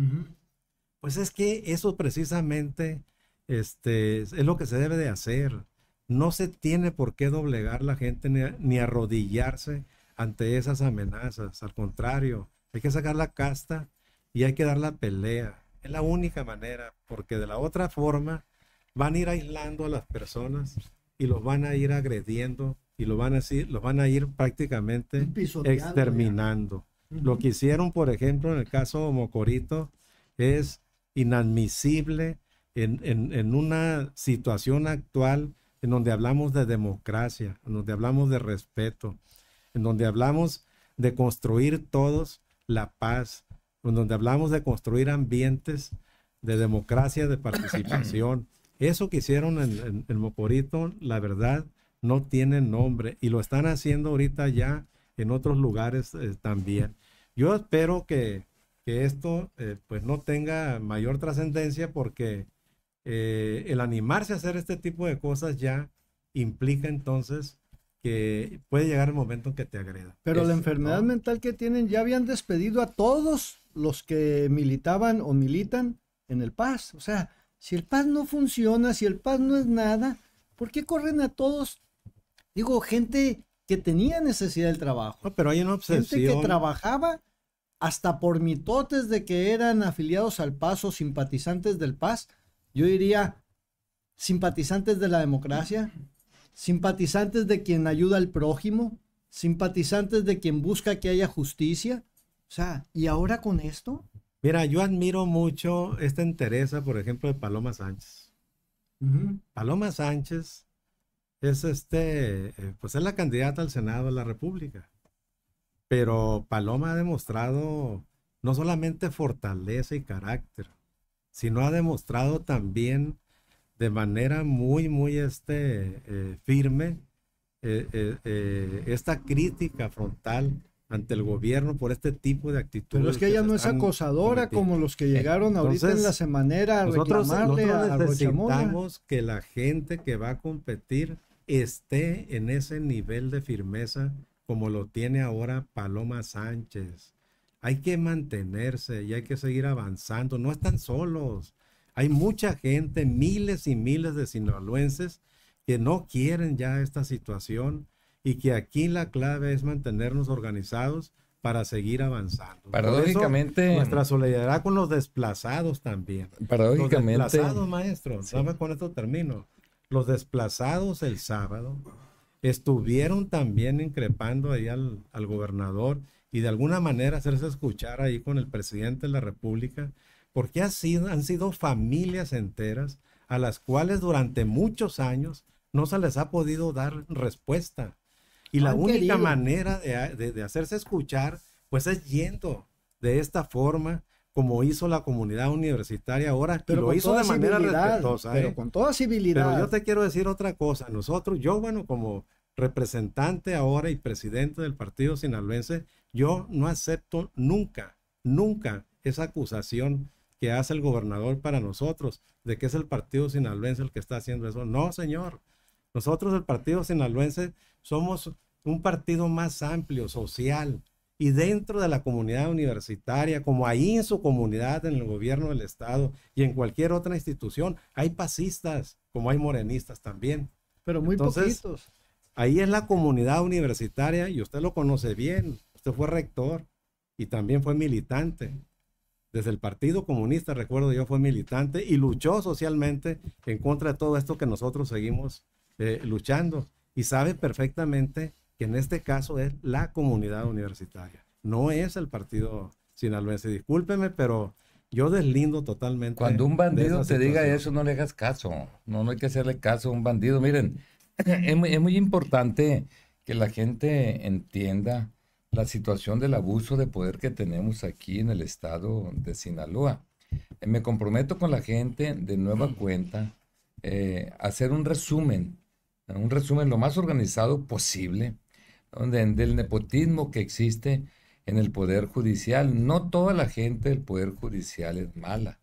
Pues es que eso precisamente este, es lo que se debe de hacer. No se tiene por qué doblegar la gente ni, ni arrodillarse ante esas amenazas. Al contrario, hay que sacar la casta y hay que dar la pelea. Es la única manera, porque de la otra forma van a ir aislando a las personas y los van a ir agrediendo y los van a, los van a ir prácticamente exterminando. Lo que hicieron, por ejemplo, en el caso de Mocorito es inadmisible en, en, en una situación actual en donde hablamos de democracia, en donde hablamos de respeto, en donde hablamos de construir todos la paz, en donde hablamos de construir ambientes de democracia, de participación. Eso que hicieron en, el Moporito, la verdad, no tiene nombre y lo están haciendo ahorita ya en otros lugares eh, también. Yo espero que, esto eh, pues no tenga mayor trascendencia porque eh, el animarse a hacer este tipo de cosas ya implica entonces que puede llegar el momento en que te agreda. Pero la enfermedad mental que tienen, ya habían despedido a todos los que militaban o militan en el Paz. O sea, si el paz no funciona, si el paz no es nada, ¿por qué corren a todos? Digo, gente que tenía necesidad del trabajo. pero hay una obsesión. Gente que trabajaba hasta por mitotes de que eran afiliados al PAS o simpatizantes del paz. Yo diría, simpatizantes de la democracia, simpatizantes de quien ayuda al prójimo, simpatizantes de quien busca que haya justicia. O sea, ¿y ahora con esto? Mira, yo admiro mucho esta entereza, por ejemplo, de Paloma Sánchez. Paloma Sánchez es este, eh, pues es la candidata al Senado de la República. Pero Paloma ha demostrado no solamente fortaleza y carácter, sino ha demostrado también de manera muy, muy este, eh, firme eh, esta crítica frontal ante el gobierno por este tipo de actitudes. Pero es que ella no es acosadora como los que llegaron ahorita en la semanera a nosotros, nosotros necesitamos que la gente que va a competir esté en ese nivel de firmeza como lo tiene ahora Paloma Sánchez. Hay que mantenerse y hay que seguir avanzando. No están solos. Hay mucha gente, miles y miles de sinaloenses que no quieren ya esta situación y que aquí la clave es mantenernos organizados para seguir avanzando. Paradójicamente. nuestra solidaridad con los desplazados también. Paradójicamente. Los desplazados, maestro. ¿Sabes con esto termino? Los desplazados el sábado estuvieron también increpando ahí al, gobernador y de alguna manera hacerse escuchar ahí con el presidente de la República, porque sido, han sido familias enteras a las cuales durante muchos años no se les ha podido dar respuesta. Y la única manera de, hacerse escuchar, pues es yendo de esta forma, como hizo la comunidad universitaria ahora, pero lo hizo de manera respetuosa. ¿eh? Pero con toda civilidad. Pero yo te quiero decir otra cosa. Nosotros, yo, bueno, como representante ahora y presidente del partido sinaloense, yo no acepto nunca, nunca esa acusación que hace el gobernador para nosotros de que es el partido sinaloense el que está haciendo eso. No, señor. Nosotros, el partido sinaloense, somos un partido más amplio, social, y dentro de la comunidad universitaria, como ahí en su comunidad, en el gobierno del Estado y en cualquier otra institución, hay pasistas, como hay morenistas también. Pero muy Entonces, poquitos. Ahí es la comunidad universitaria y usted lo conoce bien. Usted fue rector y también fue militante. Desde el Partido Comunista, recuerdo yo, fue militante y luchó socialmente en contra de todo esto que nosotros seguimos eh, luchando y sabe perfectamente que en este caso es la comunidad universitaria, no es el partido sinaloense. Discúlpeme, pero yo deslindo totalmente. Cuando un bandido te diga eso, no le hagas caso. No, no hay que hacerle caso a un bandido. Miren, es muy, importante que la gente entienda la situación del abuso de poder que tenemos aquí en el estado de Sinaloa. Eh, me comprometo con la gente de nueva cuenta eh, a hacer un resumen un resumen lo más organizado posible, donde, del nepotismo que existe en el Poder Judicial. No toda la gente del Poder Judicial es mala,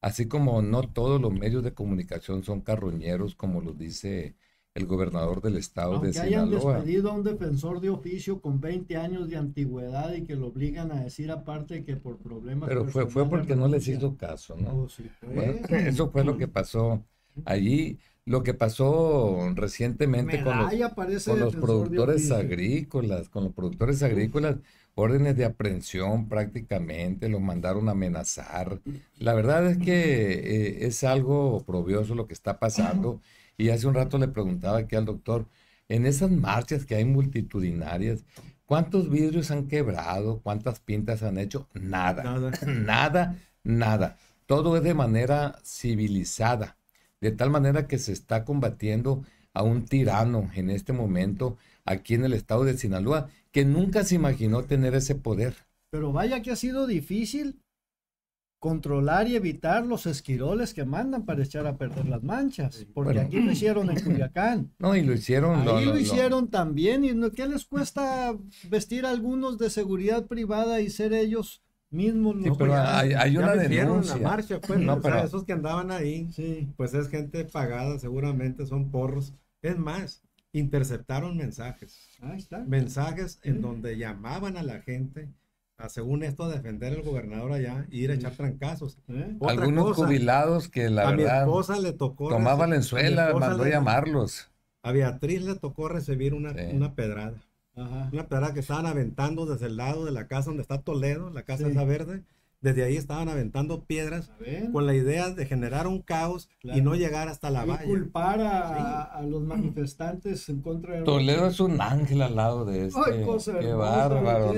así como no todos los medios de comunicación son carroñeros, como lo dice el gobernador del estado Aunque de Sinaloa. hayan despedido a un defensor de oficio con 20 años de antigüedad y que lo obligan a decir aparte que por problemas... Pero fue, fue porque no les hizo caso, ¿no? Oh, pues. eso fue lo que pasó allí lo que pasó recientemente con los, productores agrícolas, con los productores agrícolas, órdenes de aprehensión prácticamente, lo mandaron a amenazar. La verdad es que eh, es algo probioso lo que está pasando. Y hace un rato le preguntaba aquí al doctor, en esas marchas que hay multitudinarias, ¿cuántos vidrios han quebrado? ¿Cuántas pintas han hecho? nada, nada. nada. Todo es de manera civilizada de tal manera que se está combatiendo a un tirano en este momento aquí en el estado de Sinaloa, que nunca se imaginó tener ese poder. Pero vaya que ha sido difícil controlar y evitar los esquiroles que mandan para echar a perder las manchas, porque aquí lo hicieron en Culiacán. No, y lo hicieron. Ahí lo, hicieron también, y ¿qué les cuesta vestir a algunos de seguridad privada y ser ellos Mismo no pero hay, una denuncia. la pues, esos que andaban ahí, pues es gente pagada, seguramente son porros. Es más, interceptaron mensajes. Mensajes en mm. donde llamaban a la gente según esto, a defender al gobernador allá y ir a echar trancazos. ¿Eh? Algunos jubilados que la a Mi esposa le tocó. Tomaba Valenzuela, mandó llamarlos. A Beatriz le tocó recibir una, una pedrada. Una piedra que estaban aventando desde el lado de la casa donde está Toledo, la casa esa verde. Desde ahí estaban aventando piedras con la idea de generar un caos y no llegar hasta la y culpar a, los manifestantes en contra de... Toledo es un ángel al lado de este. Qué bárbaro.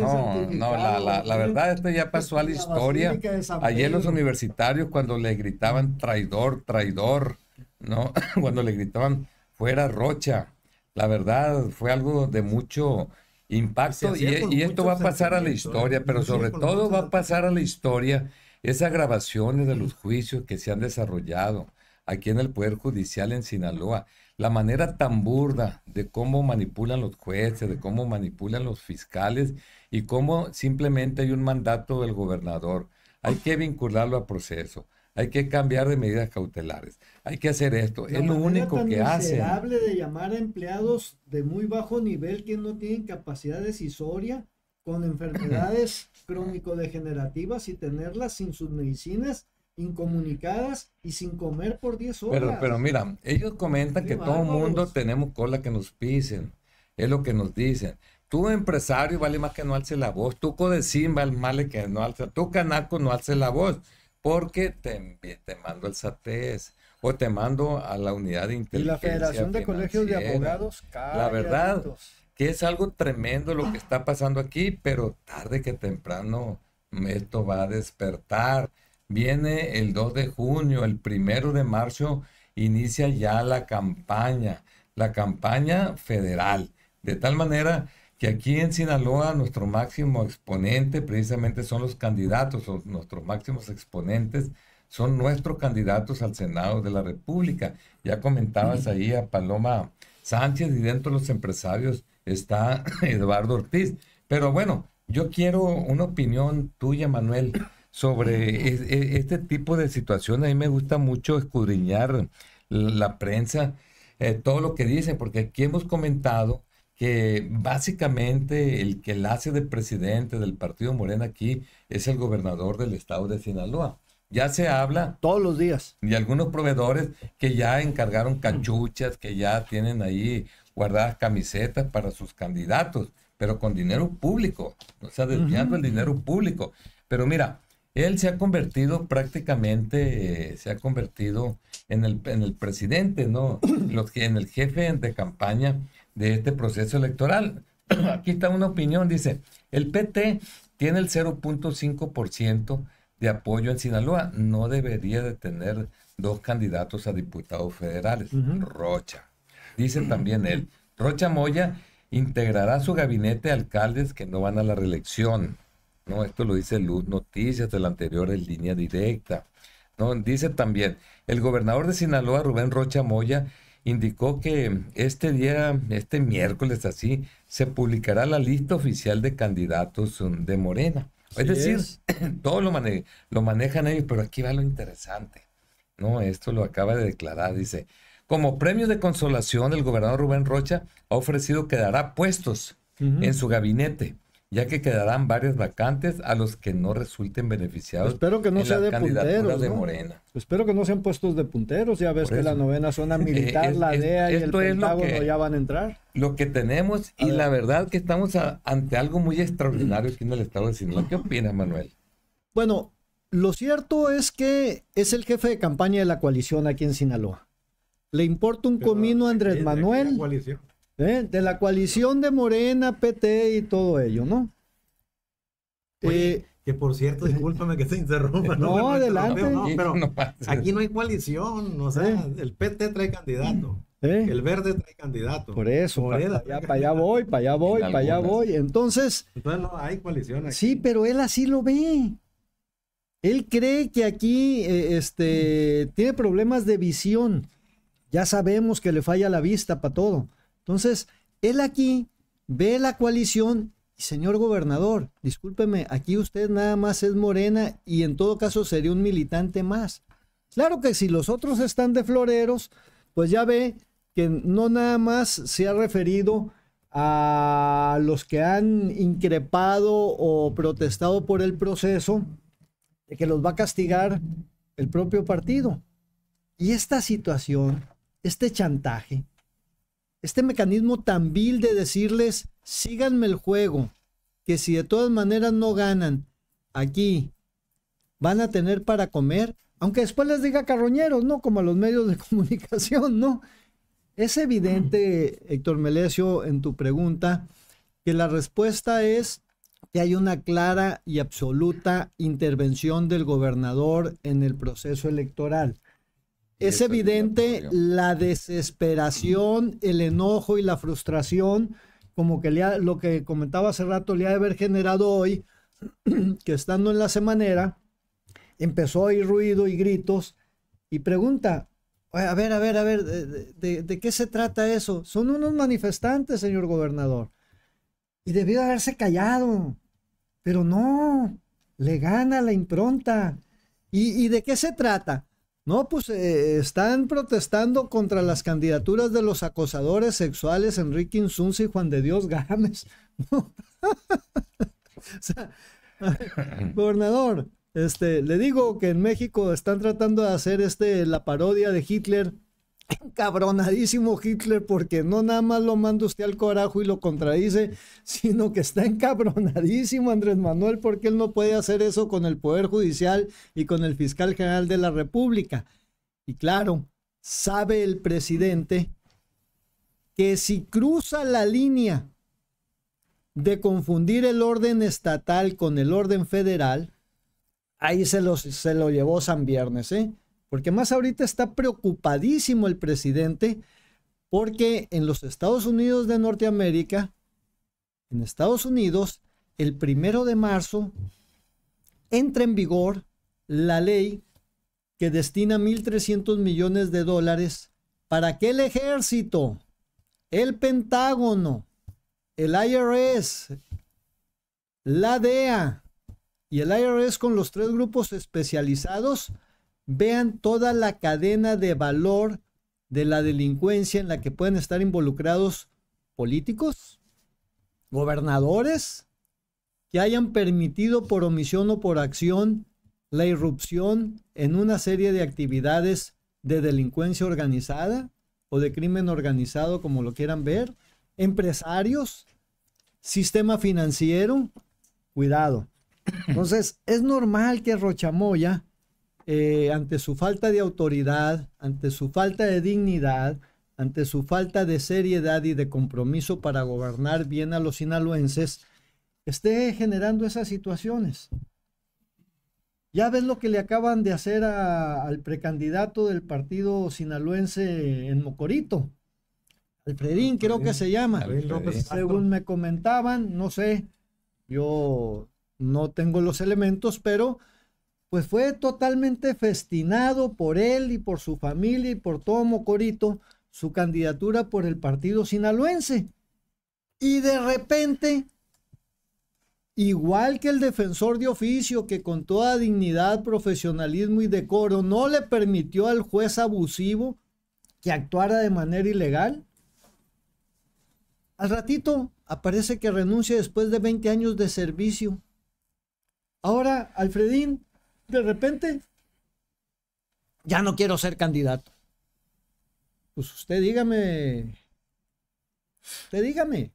No, no la, verdad, este ya pasó a la historia. Ayer los universitarios cuando le gritaban traidor, traidor, ¿no? cuando le gritaban fuera Rocha, la verdad, fue algo de mucho impacto e, y, esto va a pasar a la ¿eh? historia, pero sobre todo va a pasar a la historia esas grabaciones de los juicios que se han desarrollado aquí en el Poder Judicial en Sinaloa, la manera tan burda de cómo manipulan los jueces, de cómo manipulan los fiscales y cómo simplemente hay un mandato del gobernador. Hay que vincularlo a proceso hay que cambiar de medidas cautelares, hay que hacer esto. es lo único que hace. miserable de llamar a empleados de muy bajo nivel que no tienen capacidad decisoria, con enfermedades crónico-degenerativas y tenerlas sin sus medicinas, incomunicadas y sin comer por 10 horas. Pero, pero mira, ellos comentan que todo el mundo tenemos cola que nos pisen, es lo que nos dicen. Tú empresario vale más que no alce la voz, tú codecín vale más que no alce, tú canaco no alce la voz porque te, te mando al SATES e o te mando a la unidad de inteligencia. Y la Federación de Colegios de Abogados, La verdad, que es algo tremendo lo que está pasando aquí, pero tarde que temprano esto va a despertar. Viene el 2 de junio, el 1 de marzo inicia ya la campaña, la campaña federal. De tal manera que aquí en Sinaloa nuestro máximo exponente precisamente son los candidatos, son nuestros máximos exponentes son nuestros candidatos al Senado de la República. Ya comentabas ahí a Paloma Sánchez y dentro de los empresarios está Eduardo Ortiz. Pero bueno, yo quiero una opinión tuya, Manuel, sobre e-, e-, este tipo de situaciones. A mí me gusta mucho escudriñar la prensa, eh, todo lo que dicen, porque aquí hemos comentado que básicamente el que la hace de presidente del Partido Morena aquí es el gobernador del estado de Sinaloa. Ya se habla. Todos los días. Y algunos proveedores que ya encargaron cachuchas, que ya tienen ahí guardadas camisetas para sus candidatos, pero con dinero público, o sea, desviando el dinero público. Pero mira, él se ha convertido prácticamente, se ha convertido en el, presidente, ¿no? Los, en el jefe de campaña de este proceso electoral. Aquí está una opinión, dice, el PT tiene el 0.5% de apoyo en Sinaloa, no debería de tener dos candidatos a diputados federales, Rocha. Dice también él, Rocha Moya integrará su gabinete de alcaldes que no van a la reelección. No, esto lo dice Luz Noticias la anterior en línea directa. No, dice también, el gobernador de Sinaloa, Rubén Rocha Moya, indicó que este día, este miércoles así, se publicará la lista oficial de candidatos um, de Morena. es decir, todo lo, mane lo manejan ellos, pero aquí va lo interesante. No, esto lo acaba de declarar, dice. Como premio de consolación, el gobernador Rubén Rocha ha ofrecido que dará puestos en su gabinete ya que quedarán varias vacantes a los que no resulten beneficiados. Espero que no en sea de punteros. Morena. Espero que no sean puestos de punteros. Ya ves que la novena zona militar, la DEA y el Pentágono ya van a entrar. Lo que tenemos y la verdad que estamos ante algo muy extraordinario aquí en el Estado de Sinaloa. ¿Qué opina, Manuel? Bueno, lo cierto es que es el jefe de campaña de la coalición aquí en Sinaloa. Le importa un comino a Andrés Manuel. ¿Eh? de la coalición de Morena, PT y todo ello, ¿no? Eh, que por cierto, discúlpame que te interrumpa. No, adelante. No, pero aquí no hay coalición, o sea, ¿Eh? el PT trae candidato. El verde trae candidato. Por eso, para, allá, voy, para allá voy, para allá voy. Entonces. no hay coalición. Sí, pero él así lo ve. Él cree que aquí este, tiene problemas de visión. Ya sabemos que le falla la vista para todo. Entonces, él aquí ve la coalición y señor gobernador, discúlpeme, aquí usted nada más es morena y en todo caso sería un militante más. Claro que si los otros están de floreros, pues ya ve que no nada más se ha referido a los que han increpado o protestado por el proceso, de que los va a castigar el propio partido. Y esta situación, este chantaje, este mecanismo tan vil de decirles, síganme el juego, que si de todas maneras no ganan aquí, van a tener para comer, aunque después les diga carroñeros, ¿no? Como a los medios de comunicación, ¿no? Es evidente, Héctor Melesio, en tu pregunta, que la respuesta es que hay una clara y absoluta intervención del gobernador en el proceso electoral. Es evidente la desesperación, el enojo y la frustración, como que lo que comentaba hace rato le ha de haber generado hoy, que estando en la semanera, empezó a oír ruido y gritos y pregunta, a ver, a ver, a ver, ¿de, qué se trata eso? Son unos manifestantes, señor gobernador. Y debió haberse callado, pero no, le gana la impronta. y de qué se trata? No, pues eh, eh, están protestando contra las candidaturas de los acosadores sexuales Enrique Insunza y Juan de Dios Gámez. gobernador, este, le digo que en México están tratando de hacer este, la parodia de Hitler encabronadísimo Hitler porque no nada más lo manda usted al corajo y lo contradice, sino que está encabronadísimo Andrés Manuel porque él no puede hacer eso con el Poder Judicial y con el Fiscal General de la República. Y claro, sabe el presidente que si cruza la línea de confundir el orden estatal con el orden federal, ahí se, los, se lo llevó San Viernes, ¿eh? Porque más ahorita está preocupadísimo el presidente porque en los Estados Unidos de Norteamérica, en Estados Unidos, el primero de marzo entra en vigor la ley que destina 1.300 millones de dólares para que el ejército, el Pentágono, el IRS, la DEA y el IRS con los tres grupos especializados vean toda la cadena de valor de la delincuencia en la que pueden estar involucrados políticos, gobernadores, que hayan permitido por omisión o por acción la irrupción en una serie de actividades de delincuencia organizada o de crimen organizado, como lo quieran ver, empresarios, sistema financiero, cuidado. Entonces, es normal que Rochamoya eh, ante su falta de autoridad, ante su falta de dignidad, ante su falta de seriedad y de compromiso para gobernar bien a los sinaloenses, esté generando esas situaciones. Ya ves lo que le acaban de hacer al precandidato del partido sinaloense en Mocorito, Alfredín, creo que se llama. Según me comentaban, no sé, yo no tengo los elementos, pero pues fue totalmente festinado por él y por su familia y por todo Mocorito su candidatura por el partido sinaloense. Y de repente, igual que el defensor de oficio que con toda dignidad, profesionalismo y decoro no le permitió al juez abusivo que actuara de manera ilegal, al ratito aparece que renuncia después de 20 años de servicio. Ahora, Alfredín, de repente, ya no quiero ser candidato. Pues usted dígame, usted dígame,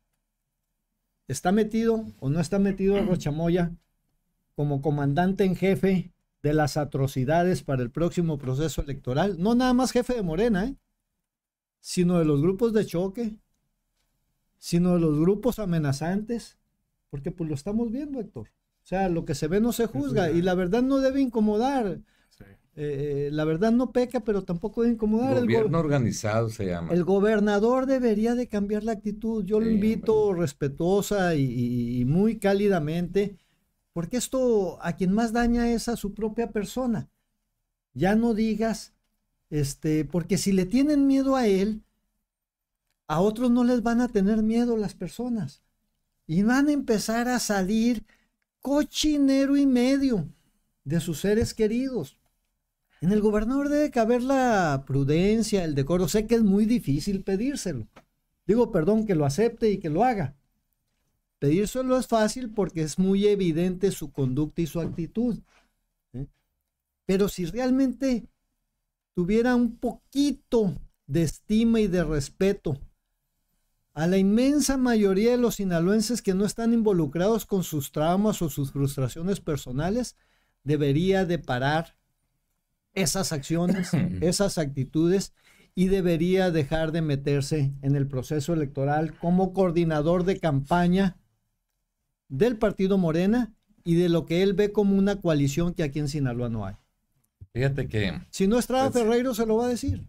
¿está metido o no está metido Rochamoya como comandante en jefe de las atrocidades para el próximo proceso electoral? No nada más jefe de Morena, ¿eh? sino de los grupos de choque, sino de los grupos amenazantes, porque pues lo estamos viendo, Héctor. O sea, lo que se ve no se pues, juzga y la verdad no debe incomodar. Eh, la verdad no peca, pero tampoco debe incomodar. Gobierno el organizado se llama. El gobernador debería de cambiar la actitud. Yo lo invito respetuosa y, muy cálidamente, porque esto a quien más daña es a su propia persona. Ya no digas, este, porque si le tienen miedo a él, a otros no les van a tener miedo las personas. Y van a empezar a salir cochinero y medio de sus seres queridos. En el gobernador debe caber la prudencia, el decoro. Sé que es muy difícil pedírselo. Digo, perdón, que lo acepte y que lo haga. Pedírselo es fácil porque es muy evidente su conducta y su actitud. ¿eh? Pero si realmente tuviera un poquito de estima y de respeto a la inmensa mayoría de los sinaloenses que no están involucrados con sus traumas o sus frustraciones personales, debería de parar esas acciones, esas actitudes y debería dejar de meterse en el proceso electoral como coordinador de campaña del partido Morena y de lo que él ve como una coalición que aquí en Sinaloa no hay. Fíjate que... Si no Estrada pues Ferreiro se lo va a decir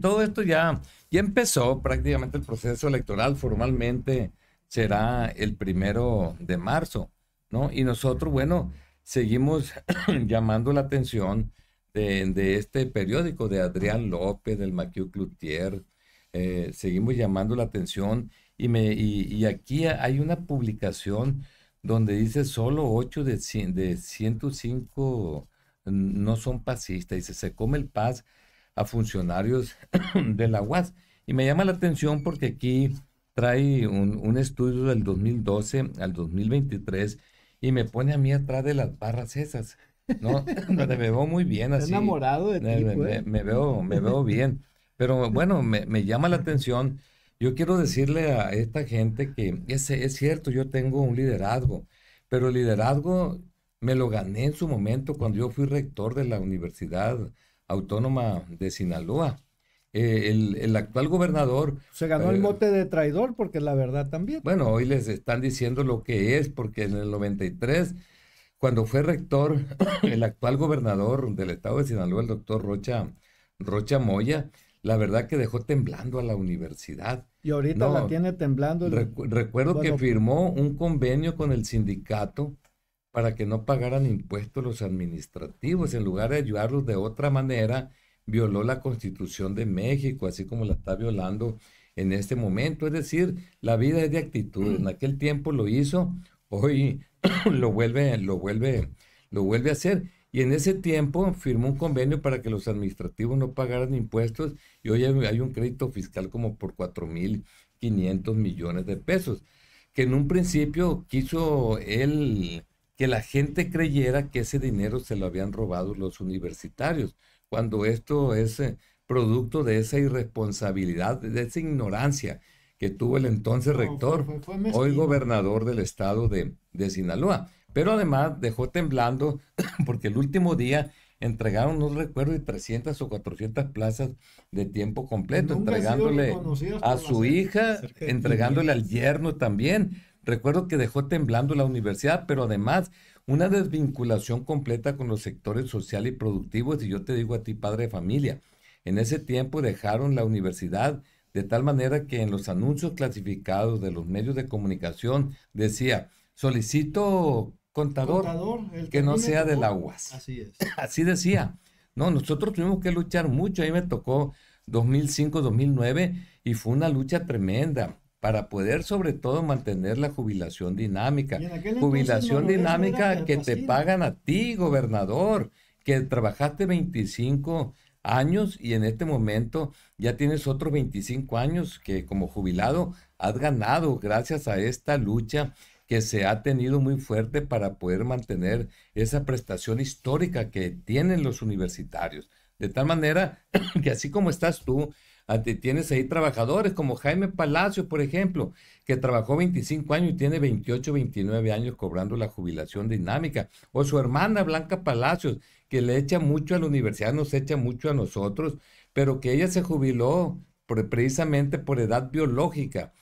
todo esto ya, ya empezó prácticamente el proceso electoral formalmente será el primero de marzo, ¿no? Y nosotros, bueno, seguimos llamando la atención de, este periódico de Adrián López, del Maquiu Cloutier, eh, seguimos llamando la atención y, me, y, aquí hay una publicación donde dice solo 8 de, de 105 mm, no son pasistas, dice, se come el paz a funcionarios de la UAS. Y me llama la atención porque aquí trae un, estudio del 2012 al 2023 y me pone a mí atrás de las barras esas, ¿no? me veo muy bien así. enamorado de ti, pues. me, veo, me veo bien. Pero bueno, me, llama la atención. Yo quiero decirle a esta gente que es, es cierto, yo tengo un liderazgo, pero el liderazgo me lo gané en su momento cuando yo fui rector de la Universidad Autónoma de Sinaloa. Eh, el, actual gobernador... Se ganó el eh, mote de traidor porque la verdad también. Bueno, hoy les están diciendo lo que es porque en el 93, cuando fue rector, el actual gobernador del estado de Sinaloa, el doctor Rocha, Rocha Moya, la verdad que dejó temblando a la universidad. Y ahorita la tiene temblando. El, recuerdo que firmó un convenio con el sindicato para que no pagaran impuestos los administrativos. En lugar de ayudarlos de otra manera, violó la Constitución de México, así como la está violando en este momento. Es decir, la vida es de actitud. En aquel tiempo lo hizo, hoy lo vuelve, lo vuelve, lo vuelve a hacer. Y en ese tiempo firmó un convenio para que los administrativos no pagaran impuestos y hoy hay un crédito fiscal como por 4.500 millones de pesos, que en un principio quiso él que la gente creyera que ese dinero se lo habían robado los universitarios, cuando esto es eh, producto de esa irresponsabilidad, de esa ignorancia que tuvo el entonces rector, hoy gobernador del estado de, de Sinaloa. Pero además dejó temblando porque el último día entregaron, no recuerdo, y 300 o 400 plazas de tiempo completo, entregándole a su hija, entregándole ¿eh? al yerno también. Recuerdo que dejó temblando la universidad, pero además una desvinculación completa con los sectores social y productivos. Y yo te digo a ti, padre de familia, en ese tiempo dejaron la universidad de tal manera que en los anuncios clasificados de los medios de comunicación decía, solicito contador, que no sea del aguas. Así es. Así decía. No, nosotros tuvimos que luchar mucho. Ahí me tocó 2005, 2009 y fue una lucha tremenda para poder sobre todo mantener la jubilación dinámica. Jubilación dinámica que te pagan a ti, gobernador, que trabajaste 25 años y en este momento ya tienes otros 25 años que como jubilado has ganado gracias a esta lucha que se ha tenido muy fuerte para poder mantener esa prestación histórica que tienen los universitarios. De tal manera que así como estás tú, Ah, tienes ahí trabajadores como Jaime Palacios, por ejemplo, que trabajó 25 años y tiene 28, 29 años cobrando la jubilación dinámica. O su hermana Blanca Palacios, que le echa mucho a la universidad, nos echa mucho a nosotros, pero que ella se jubiló precisamente por edad biológica.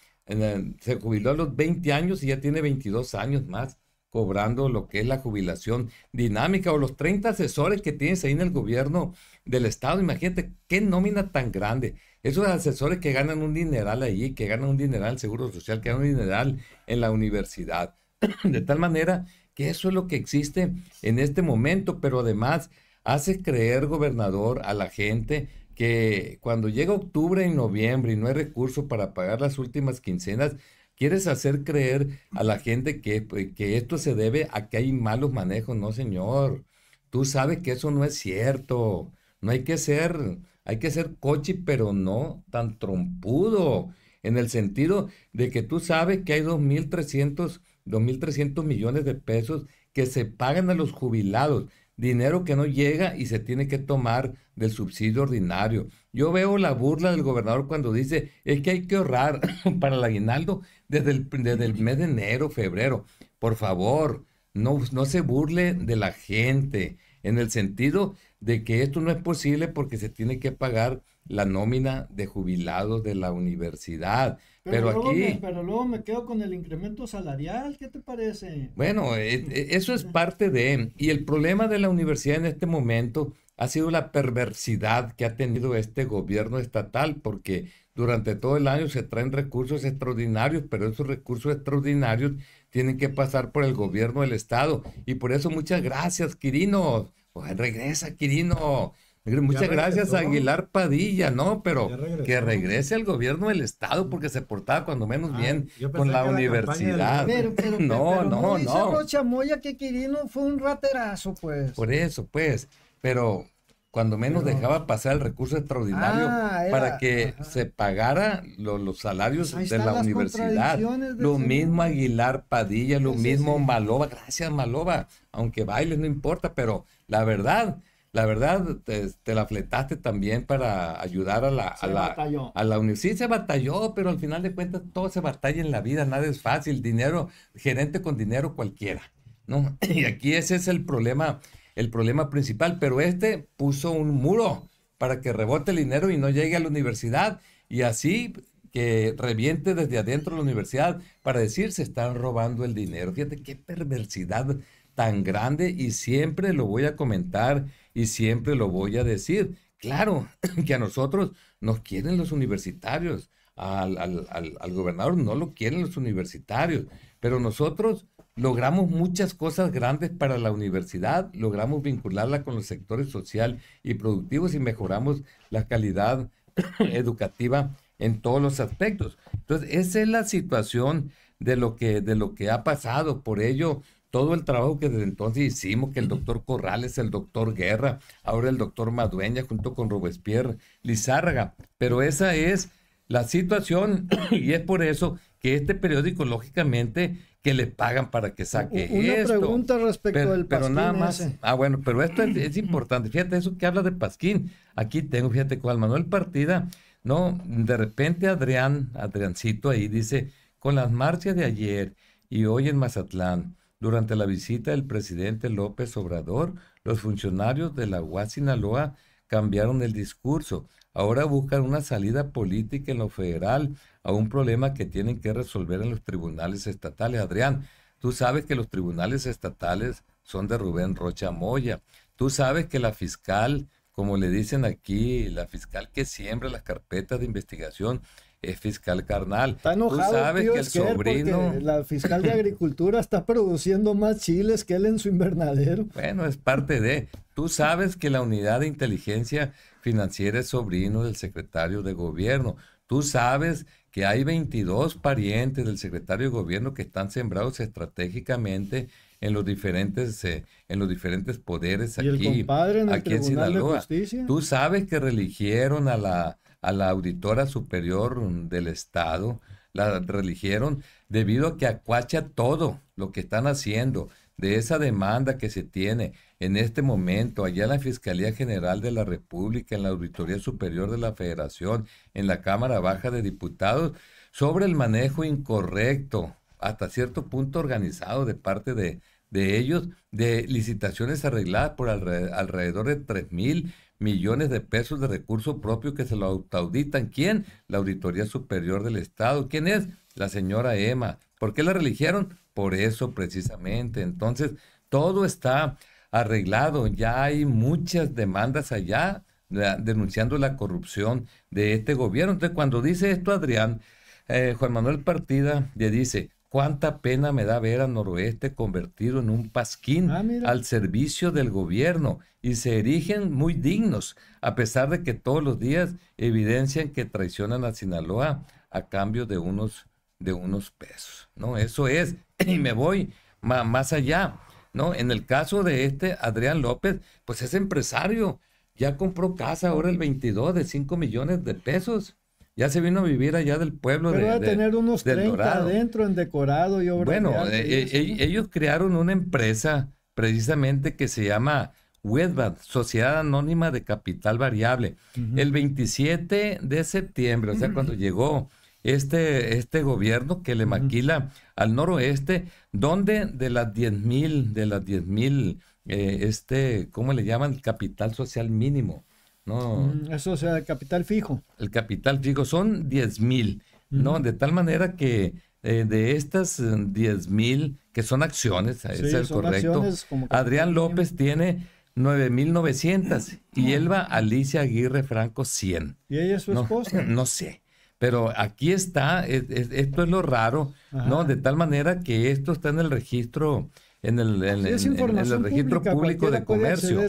Se jubiló a los 20 años y ya tiene 22 años más cobrando lo que es la jubilación dinámica o los 30 asesores que tienes ahí en el gobierno del estado. Imagínate qué nómina tan grande. Esos asesores que ganan un dineral allí, que ganan un dineral en el Seguro Social, que ganan un dineral en la universidad. De tal manera que eso es lo que existe en este momento, pero además hace creer, gobernador, a la gente que cuando llega octubre y noviembre y no hay recursos para pagar las últimas quincenas, quieres hacer creer a la gente que, pues, que, esto se debe a que hay malos manejos. No, señor. Tú sabes que eso no es cierto. No hay que ser hay que ser cochi, pero no tan trompudo, en el sentido de que tú sabes que hay 2.300, 2.300 millones de pesos que se pagan a los jubilados, dinero que no llega y se tiene que tomar del subsidio ordinario. Yo veo la burla del gobernador cuando dice, es que hay que ahorrar para el aguinaldo desde el, desde el mes de enero, febrero. Por favor, no, no se burle de la gente en el sentido de que esto no es posible porque se tiene que pagar la nómina de jubilados de la universidad. Pero, luego aquí... Me, pero luego me quedo con el incremento salarial, ¿qué te parece? Bueno, e, e, eso es parte de... Y el problema de la universidad en este momento ha sido la perversidad que ha tenido este gobierno estatal, porque durante todo el año se traen recursos extraordinarios, pero esos recursos extraordinarios tienen que pasar por el gobierno del Estado. Y por eso muchas gracias, Quirino. regresa, Quirino. Muchas gracias Aguilar Padilla, ¿no? Pero que regrese al gobierno del Estado porque se portaba cuando menos ah, bien con la, universidad. no, no, no. Dice no. Rocha que Quirino fue un raterazo, pues. Por eso, pues. Pero cuando menos dejaba pasar el recurso extraordinario ah, para que se pagara los salarios de la universidad. lo mismo Aguilar Padilla, lo mismo Maloba, gracias Maloba, aunque bailes no importa, pero la verdad, la verdad te, la fletaste también para ayudar a la, a, la, a la universidad. Sí, se batalló, pero al final de cuentas todo se batalla en la vida, nada es fácil, dinero, gerente con dinero cualquiera. ¿no? Y aquí ese es el problema el problema principal, pero este puso un muro para que rebote el dinero y no llegue a la universidad y así que reviente desde adentro la universidad para decir se están robando el dinero. Fíjate qué perversidad tan grande y siempre lo voy a comentar y siempre lo voy a decir. Claro que a nosotros nos quieren los universitarios, al gobernador no lo quieren los universitarios, pero nosotros logramos muchas cosas grandes para la universidad, logramos vincularla con los sectores social y productivos y mejoramos la calidad educativa en todos los aspectos. Entonces, esa es la situación de lo que, de lo que ha pasado. Por ello, todo el trabajo que desde entonces hicimos, que el doctor Corrales, el doctor Guerra, ahora el doctor Madueña, junto con Robespierre Lizárraga. Pero esa es la situación y es por eso que este periódico, lógicamente, que le pagan para que saque Una esto. pregunta respecto pero, del nada más. Ah, bueno, pero esto es, importante. Fíjate, eso que habla de Pasquín. Aquí tengo, fíjate, cuál Manuel Partida. No, de repente Adrián, Adriancito ahí dice, con las marchas de ayer y hoy en Mazatlán, durante la visita del presidente López Obrador, los funcionarios de la UAS Sinaloa cambiaron el discurso. Ahora buscan una salida política en lo federal a un problema que tienen que resolver en los tribunales estatales. Adrián, tú sabes que los tribunales estatales son de Rubén Rocha Moya. Tú sabes que la fiscal, como le dicen aquí, la fiscal que siembra las carpetas de investigación, es fiscal carnal. Está Tú sabes que el sobrino. La fiscal de Agricultura está produciendo más chiles que él en su invernadero. Bueno, es parte de. Tú sabes que la unidad de inteligencia financiera es sobrino del secretario de gobierno. Tú sabes que hay 22 parientes del secretario de gobierno que están sembrados estratégicamente en los diferentes eh, en los diferentes poderes aquí, aquí en Sinaloa. Tú sabes que religieron a la a la auditora superior del estado, la religieron debido a que acuacha todo lo que están haciendo de esa demanda que se tiene en este momento allá en la Fiscalía General de la República, en la Auditoría Superior de la Federación, en la Cámara Baja de Diputados, sobre el manejo incorrecto, hasta cierto punto organizado de parte de, de ellos, de licitaciones arregladas por alrededor de tres mil millones de pesos de recursos propios que se lo auditan. ¿Quién? La Auditoría Superior del Estado. ¿Quién es? La señora Emma. ¿Por qué la religieron? Por eso precisamente. Entonces, todo está arreglado. Ya hay muchas demandas allá denunciando la corrupción de este gobierno. Entonces, cuando dice esto Adrián, eh, Juan Manuel Partida le dice, cuánta pena me da ver a Noroeste convertido en un pasquín ah, al servicio del gobierno y se erigen muy dignos, a pesar de que todos los días evidencian que traicionan a Sinaloa a cambio de unos, de unos pesos. ¿no? Eso es, y me voy más allá. ¿no? En el caso de este Adrián López, pues es empresario, ya compró casa ahora el 22 de 5 millones de pesos ya se vino a vivir allá del pueblo. Pero de, va a tener unos 30 adentro en decorado y obra Bueno, e, e, e, ellos crearon una empresa precisamente que se llama Wedbad, Sociedad Anónima de Capital Variable. El 27 de septiembre, o sea, cuando llegó este, este gobierno que le maquila al noroeste, donde de las 10 mil, de las 10 mil, eh, este, ¿cómo le llaman? Capital social mínimo. ¿no? Mm, eso, sea, el capital fijo. El capital fijo son 10 mil, ¿no? De tal manera que eh, de estas 10 eh, mil, que son acciones, es el correcto, Adrián López tiene 9.900 y Elba ah. Alicia Aguirre Franco 100. ¿Y ella es su esposa? No sé. Pero aquí está, esto es lo raro, ¿no? De tal manera que esto está en el registro en el, el registro público de comercio.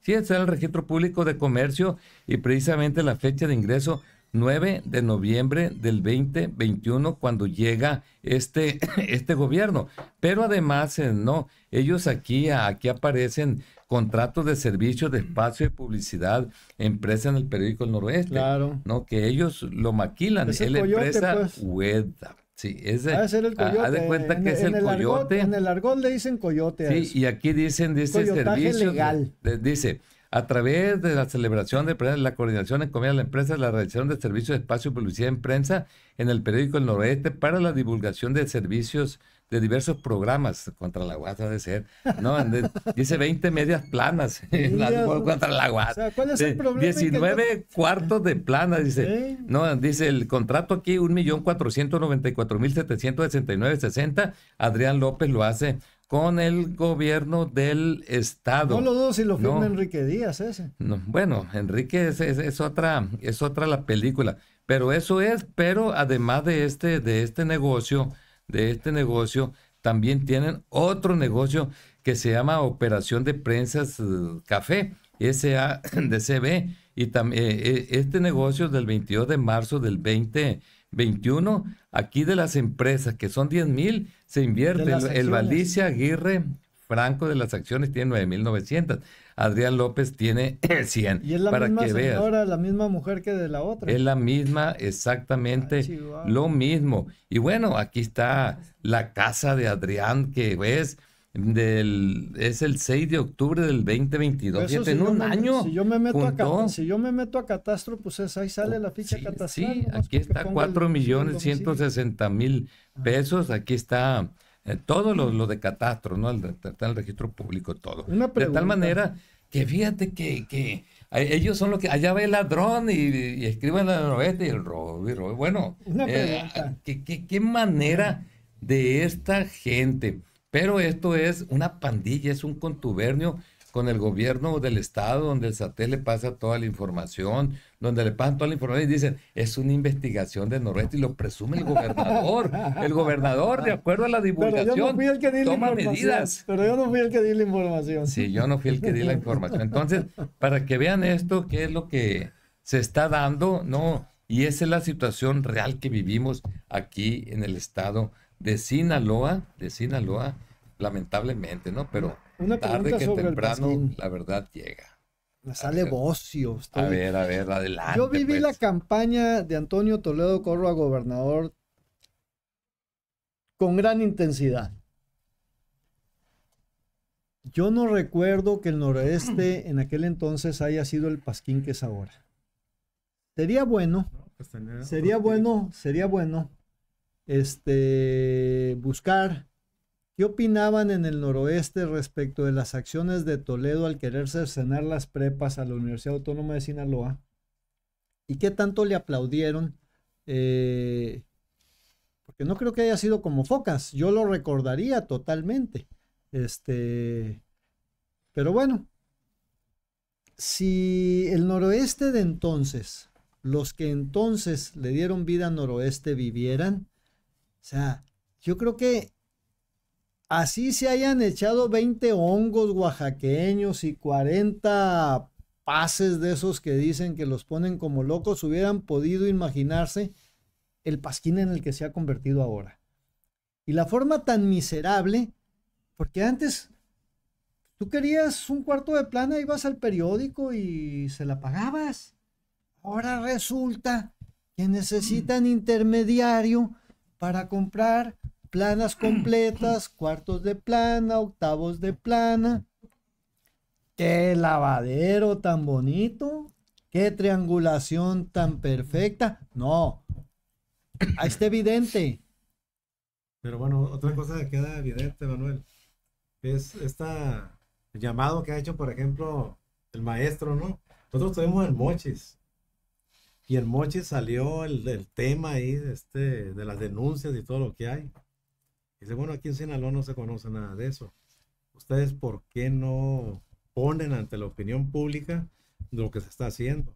Sí, está en el registro público de comercio y precisamente la fecha de ingreso 9 de noviembre del 2021 cuando llega este, este gobierno. Pero además, eh, no, ellos aquí, aquí aparecen contratos de servicios de espacio y publicidad, empresa en el periódico Noroeste. Claro. No, que ellos lo maquilan. Es la empresa pues. Sí, es ser el coyote. cuenta que en, es el, coyote. en el le dicen coyote. Sí, y aquí dicen, dice este servicio. legal. dice, a través de la celebración de la coordinación en comida de la empresa, la realización de servicios de espacio publicidad en prensa en el periódico El noroeste para la divulgación de servicios de diversos programas contra la guasa de ser. No, dice 20 medias planas contra la guasa. ¿cuál es el problema 19 cuartos de planas, dice. No, dice el contrato aquí 1.494.769.60. Adrián López lo hace con el gobierno del Estado. No lo dudo si lo firma Enrique Díaz ese. No, bueno, Enrique es, es, es, otra, es otra la película. Pero eso es, pero además de este, de este negocio, de este negocio, también tienen otro negocio que se llama Operación de Prensas eh, Café, SADCB. Y también eh, eh, este negocio del 22 de marzo del 2021, aquí de las empresas que son 10 mil, se invierte el, el Aguirre Branco de las acciones tiene 9.900. Adrián López tiene 100. Y es la misma señora, la misma mujer que de la otra. Es la misma, exactamente lo mismo. Y bueno, aquí está la casa de Adrián que ves. Del, es el 6 de octubre del 2022. si en un año. yo, me meto a, si yo me meto a catastro, pues ahí sale la ficha sí, Sí, aquí está 4 millones 160 mil ah. pesos. Aquí está eh, todo lo, de catastro, ¿no? El, el registro público, todo. De tal manera que fíjate que, ellos son los que allá ve el ladrón y, y escriben la novela y el robo y Bueno, eh, ¿qué, manera de esta gente. Pero esto es una pandilla, es un contubernio con el gobierno del estado donde el satélite pasa toda la información, donde le pasan toda la información y dicen, es una investigación de Noroeste, y lo presume el gobernador. El gobernador, de acuerdo a la divulgación, pero yo no fui el que di toma la medidas. Pero yo no fui el que di la información. Sí, yo no fui el que di la información. Entonces, para que vean esto, qué es lo que se está dando, ¿no? Y esa es la situación real que vivimos aquí en el estado de Sinaloa, de Sinaloa, lamentablemente, ¿no? Pero Una tarde que temprano la verdad llega. Me sale bocio. A ver, a ver, adelante. Yo viví la pues. campaña de Antonio Toledo Corro a gobernador con gran intensidad. Yo no recuerdo que el noroeste en aquel entonces haya sido el pasquín que es ahora. Sería bueno, pues, sería bueno, sería bueno, este, buscar ¿Qué opinaban en el noroeste respecto de las acciones de Toledo al querer cercenar las prepas a la Universidad Autónoma de Sinaloa? ¿Y qué tanto le aplaudieron? Eh, porque no creo que haya sido como focas, yo lo recordaría totalmente. Este, pero bueno, si el noroeste de entonces, los que entonces le dieron vida al noroeste vivieran, o sea, yo creo que Así se hayan echado 20 hongos oaxaqueños y 40 pases de esos que dicen que los ponen como locos, hubieran podido imaginarse el pasquín en el que se ha convertido ahora. Y la forma tan miserable, porque antes tú querías un cuarto de plana, ibas al periódico y se la pagabas. Ahora resulta que necesitan intermediario para comprar planas completas, cuartos de plana, octavos de plana. Qué lavadero tan bonito, qué triangulación tan perfecta. No, ahí está evidente. Pero bueno, otra cosa que queda evidente, Manuel, es este llamado que ha hecho, por ejemplo, el maestro, ¿no? Nosotros tuvimos el Mochis. Y el Mochis salió el, el tema ahí este, de las denuncias y todo lo que hay. Dice, bueno, aquí en Sinaloa no se conoce nada de eso. ¿Ustedes por qué no ponen ante la opinión pública lo que se está haciendo?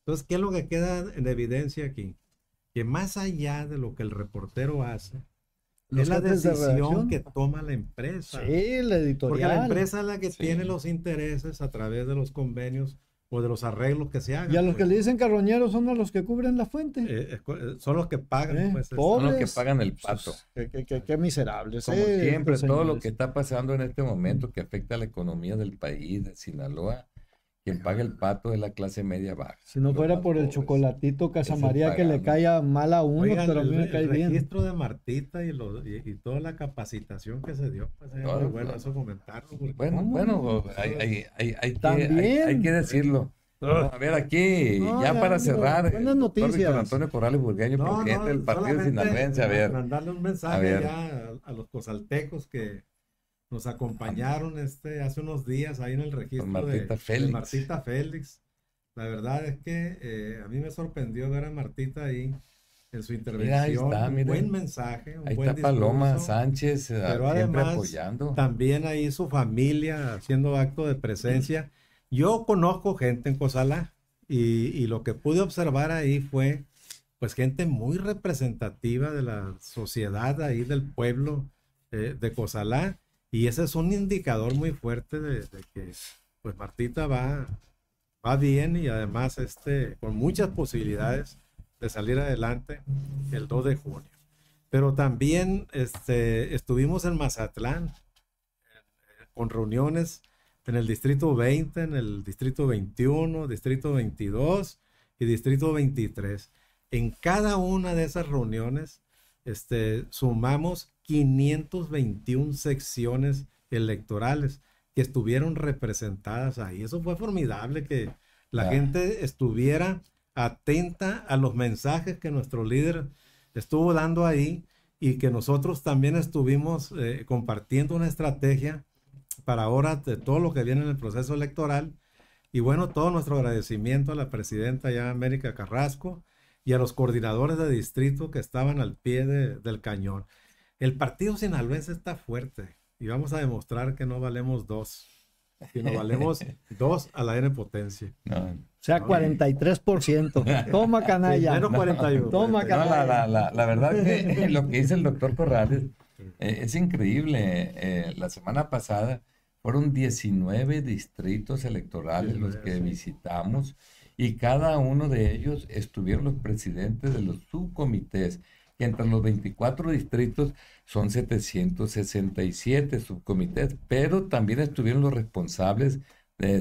Entonces, ¿qué es lo que queda en evidencia aquí? Que más allá de lo que el reportero hace, es la decisión que toma la empresa. Sí, la editorial. Porque la empresa es la que tiene los intereses a través de los convenios o de los arreglos que se hagan. Y a los pues. que le dicen carroñeros son los que cubren la fuente. Eh, eh, son los que pagan. Eh, pues, son los que pagan el pues, pato. qué, miserable miserables. Como siempre, todo lo que está pasando en este momento que afecta a la economía del país, de Sinaloa, quien paga el pato es la clase media baja. Si no fuera por el chocolatito Casamaría, que le caía mal a uno, pero a mí me cae bien. El registro de Martita y, lo, toda la capacitación que se dio, pues, bueno eso bueno, bueno, hay, hay, hay, que, decirlo. a ver, aquí, ya, para cerrar, buenas noticias. Antonio Corrales Burgueño, del partido a ver. Mandarle un mensaje a ya a los cosaltecos que nos acompañaron este, hace unos días ahí en el registro Martita de, Félix. Martita Félix. La verdad es que eh, a mí me sorprendió ver a Martita ahí en su intervención. está, un buen mensaje. Un ahí está Paloma Sánchez eh, pero siempre además, apoyando. También ahí su familia haciendo acto de presencia. Yo conozco gente en Cozalá y, y lo que pude observar ahí fue pues gente muy representativa de la sociedad ahí del pueblo eh, de Cozalá y ese es un indicador muy fuerte de, que pues Martita va, va bien y además este, con muchas posibilidades de salir adelante el 2 de junio. Pero también este, estuvimos en Mazatlán eh, con reuniones en el distrito 20, en el distrito 21, distrito 22 y distrito 23. En cada una de esas reuniones este, sumamos 521 secciones electorales que estuvieron representadas ahí. Eso fue formidable que la gente estuviera atenta a los mensajes que nuestro líder estuvo dando ahí y que nosotros también estuvimos eh, compartiendo una estrategia para ahora de todo lo que viene en el proceso electoral. Y bueno, todo nuestro agradecimiento a la presidenta ya América Carrasco y a los coordinadores de distrito que estaban al pie del cañón. El partido sinaloense está fuerte y vamos a demostrar que no valemos dos, no valemos dos a la N potencia. O sea, 43%. Toma canalla. Menos 41. Toma canalla. la, verdad que lo que dice el doctor Corrales eh, es increíble. Eh, la semana pasada fueron 19 distritos electorales los que visitamos y cada uno de ellos estuvieron los presidentes de los subcomités, que entre los 24 distritos son 767 subcomités, pero también estuvieron los responsables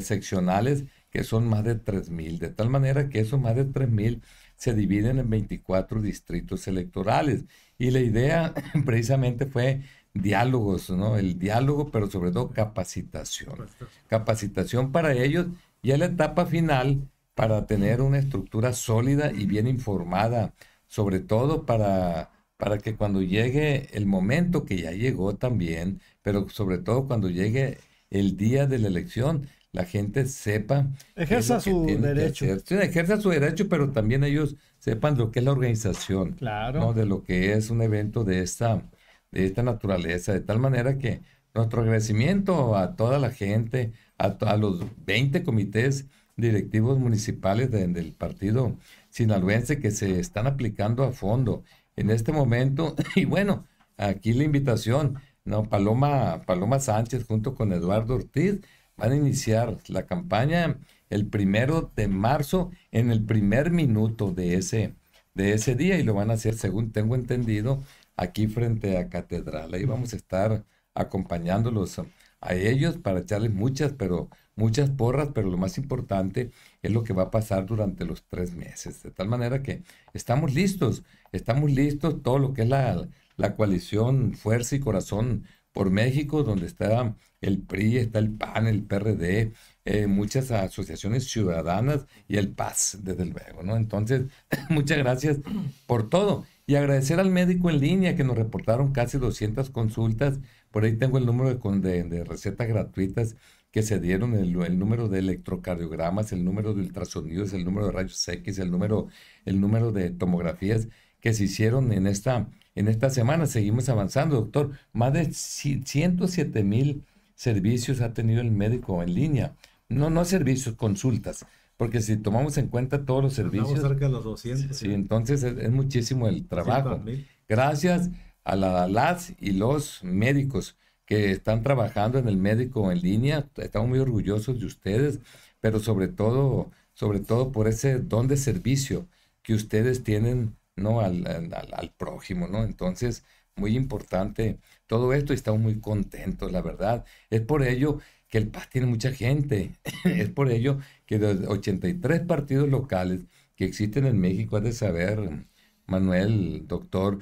seccionales, que son más de 3.000, de tal manera que esos más de 3.000 se dividen en 24 distritos electorales. Y la idea precisamente fue diálogos, ¿no? El diálogo, pero sobre todo capacitación. Capacitación para ellos y a la etapa final para tener una estructura sólida y bien informada, sobre todo para para que cuando llegue el momento que ya llegó también, pero sobre todo cuando llegue el día de la elección, la gente sepa. Ejerza su derecho. ejerza su derecho, pero también ellos sepan lo que es la organización. Claro. De lo que es un evento de esta, de esta naturaleza. De tal manera que nuestro agradecimiento a toda la gente, a, los 20 comités directivos municipales del partido sinaloense que se están aplicando a fondo en este momento. Y bueno, aquí la invitación. No, Paloma, Paloma Sánchez junto con Eduardo Ortiz van a iniciar la campaña el primero de marzo en el primer minuto de ese, de ese día y lo van a hacer, según tengo entendido, aquí frente a Catedral. Ahí vamos a estar acompañándolos a ellos para echarles muchas, pero muchas porras, pero lo más importante es lo que va a pasar durante los tres meses. De tal manera que estamos listos, estamos listos todo lo que es la, coalición Fuerza y Corazón por México, donde está el PRI, está el PAN, el PRD, eh, muchas asociaciones ciudadanas y el PAS, desde luego, ¿no? Entonces, muchas gracias por todo. Y agradecer al médico en línea que nos reportaron casi 200 consultas. Por ahí tengo el número de recetas gratuitas que se dieron, el, número de electrocardiogramas, el número de ultrasonidos, el número de rayos X, el número, el número de tomografías que se hicieron en esta, en esta semana. Seguimos avanzando, doctor. Más de 107 mil servicios ha tenido el médico en línea. No, no servicios, consultas. Porque si tomamos en cuenta todos los servicios... Estamos cerca de los 200. Sí, ¿eh? entonces es, muchísimo el trabajo. Gracias a la, las y los médicos que están trabajando en el médico en línea. Estamos muy orgullosos de ustedes, pero sobre todo, sobre todo por ese don de servicio que ustedes tienen ¿no? al, prójimo. ¿no? Entonces, muy importante todo esto y estamos muy contentos, la verdad. Es por ello que el PAS tiene mucha gente. es por ello que los 83 partidos locales que existen en México, has de saber, Manuel, doctor,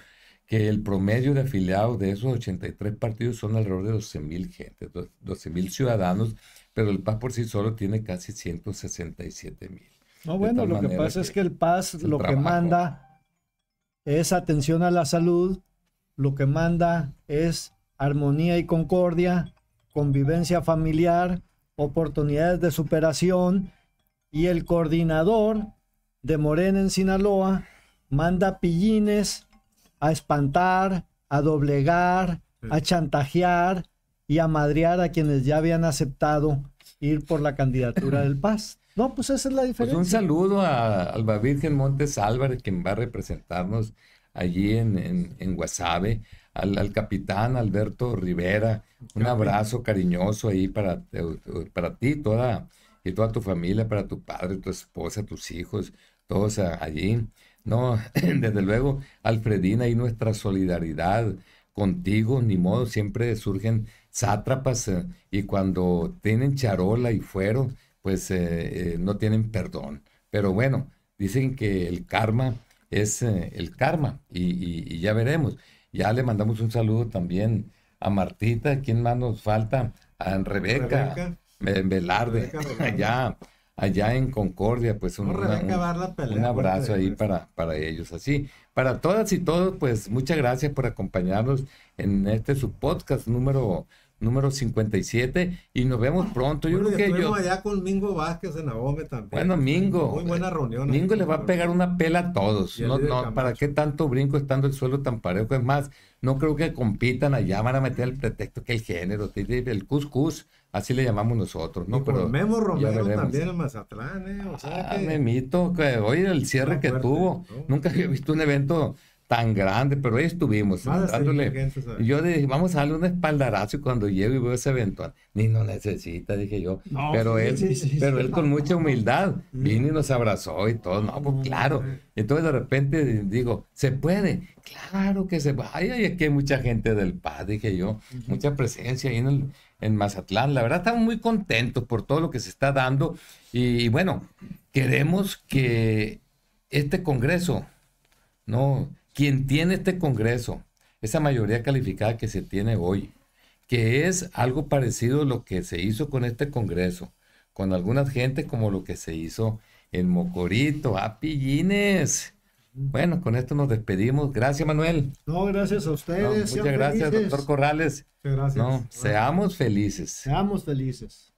que el promedio de afiliados de esos 83 partidos son alrededor de 12 mil gente, 12 mil ciudadanos, pero el PAS por sí solo tiene casi 167 mil. No, bueno, lo que pasa es que el PAS lo que manda es atención a la salud, lo que manda es armonía y concordia, convivencia familiar, oportunidades de superación y el coordinador de Morena en Sinaloa manda pillines a espantar, a doblegar, a chantajear y a madrear a quienes ya habían aceptado ir por la candidatura del Paz. No, pues esa es la pues diferencia. un saludo a Alba Virgen Montes Álvarez, quien va a representarnos allí en, en, en Guasave, al, al, capitán Alberto Rivera, un abrazo cariñoso ahí para, para ti toda, y toda tu familia, para tu padre, tu esposa, tus hijos, todos allí. No, desde luego, Alfredina, y nuestra solidaridad contigo, ni modo, siempre surgen sátrapas eh, y cuando tienen charola y fuero, pues eh, eh, no tienen perdón. Pero bueno, dicen que el karma es el karma y, ya veremos. Ya le mandamos un saludo también a Martita, ¿quién más nos falta? A Rebeca, Velarde, allá en Concordia, pues un, un, abrazo ahí para, para ellos. Así, para todas y todos, pues muchas gracias por acompañarnos en este su podcast número número 57 y nos vemos pronto. Yo creo que yo allá con Mingo Vázquez en Ahome también. Bueno, Mingo. Muy buena reunión. Mingo le va a pegar una pela a todos. No, no, ¿para qué tanto brinco estando el suelo tan parejo? Es más, no creo que compitan allá, van a meter el pretexto que el género, el cuscús. Así le llamamos nosotros, ¿no? Pero Memo también el Mazatlán, ¿eh? O sea ah, que... Memito, que, oye, el cierre que tuvo. Nunca había visto un evento tan grande, pero ahí estuvimos. Dándole, yo dije, vamos a darle un espaldarazo cuando llego y veo ese evento, ni no necesita, dije yo. pero él, pero él con mucha humildad vino y nos abrazó y todo. No, pues claro. Entonces de repente digo, ¿se puede? Claro que se vaya. Y aquí hay mucha gente del PAD, dije yo, mucha presencia ahí en el, en Mazatlán. La verdad, estamos muy contentos por todo lo que se está dando y, bueno, queremos que este Congreso, ¿no? Quien tiene este Congreso, esa mayoría calificada que se tiene hoy, que es algo parecido a lo que se hizo con este Congreso, con algunas gente como lo que se hizo en Mocorito, a ah, Pillines. Bueno, con esto nos despedimos. Gracias, Manuel. No, gracias a ustedes. muchas gracias, doctor Corrales. gracias. seamos felices. Seamos felices.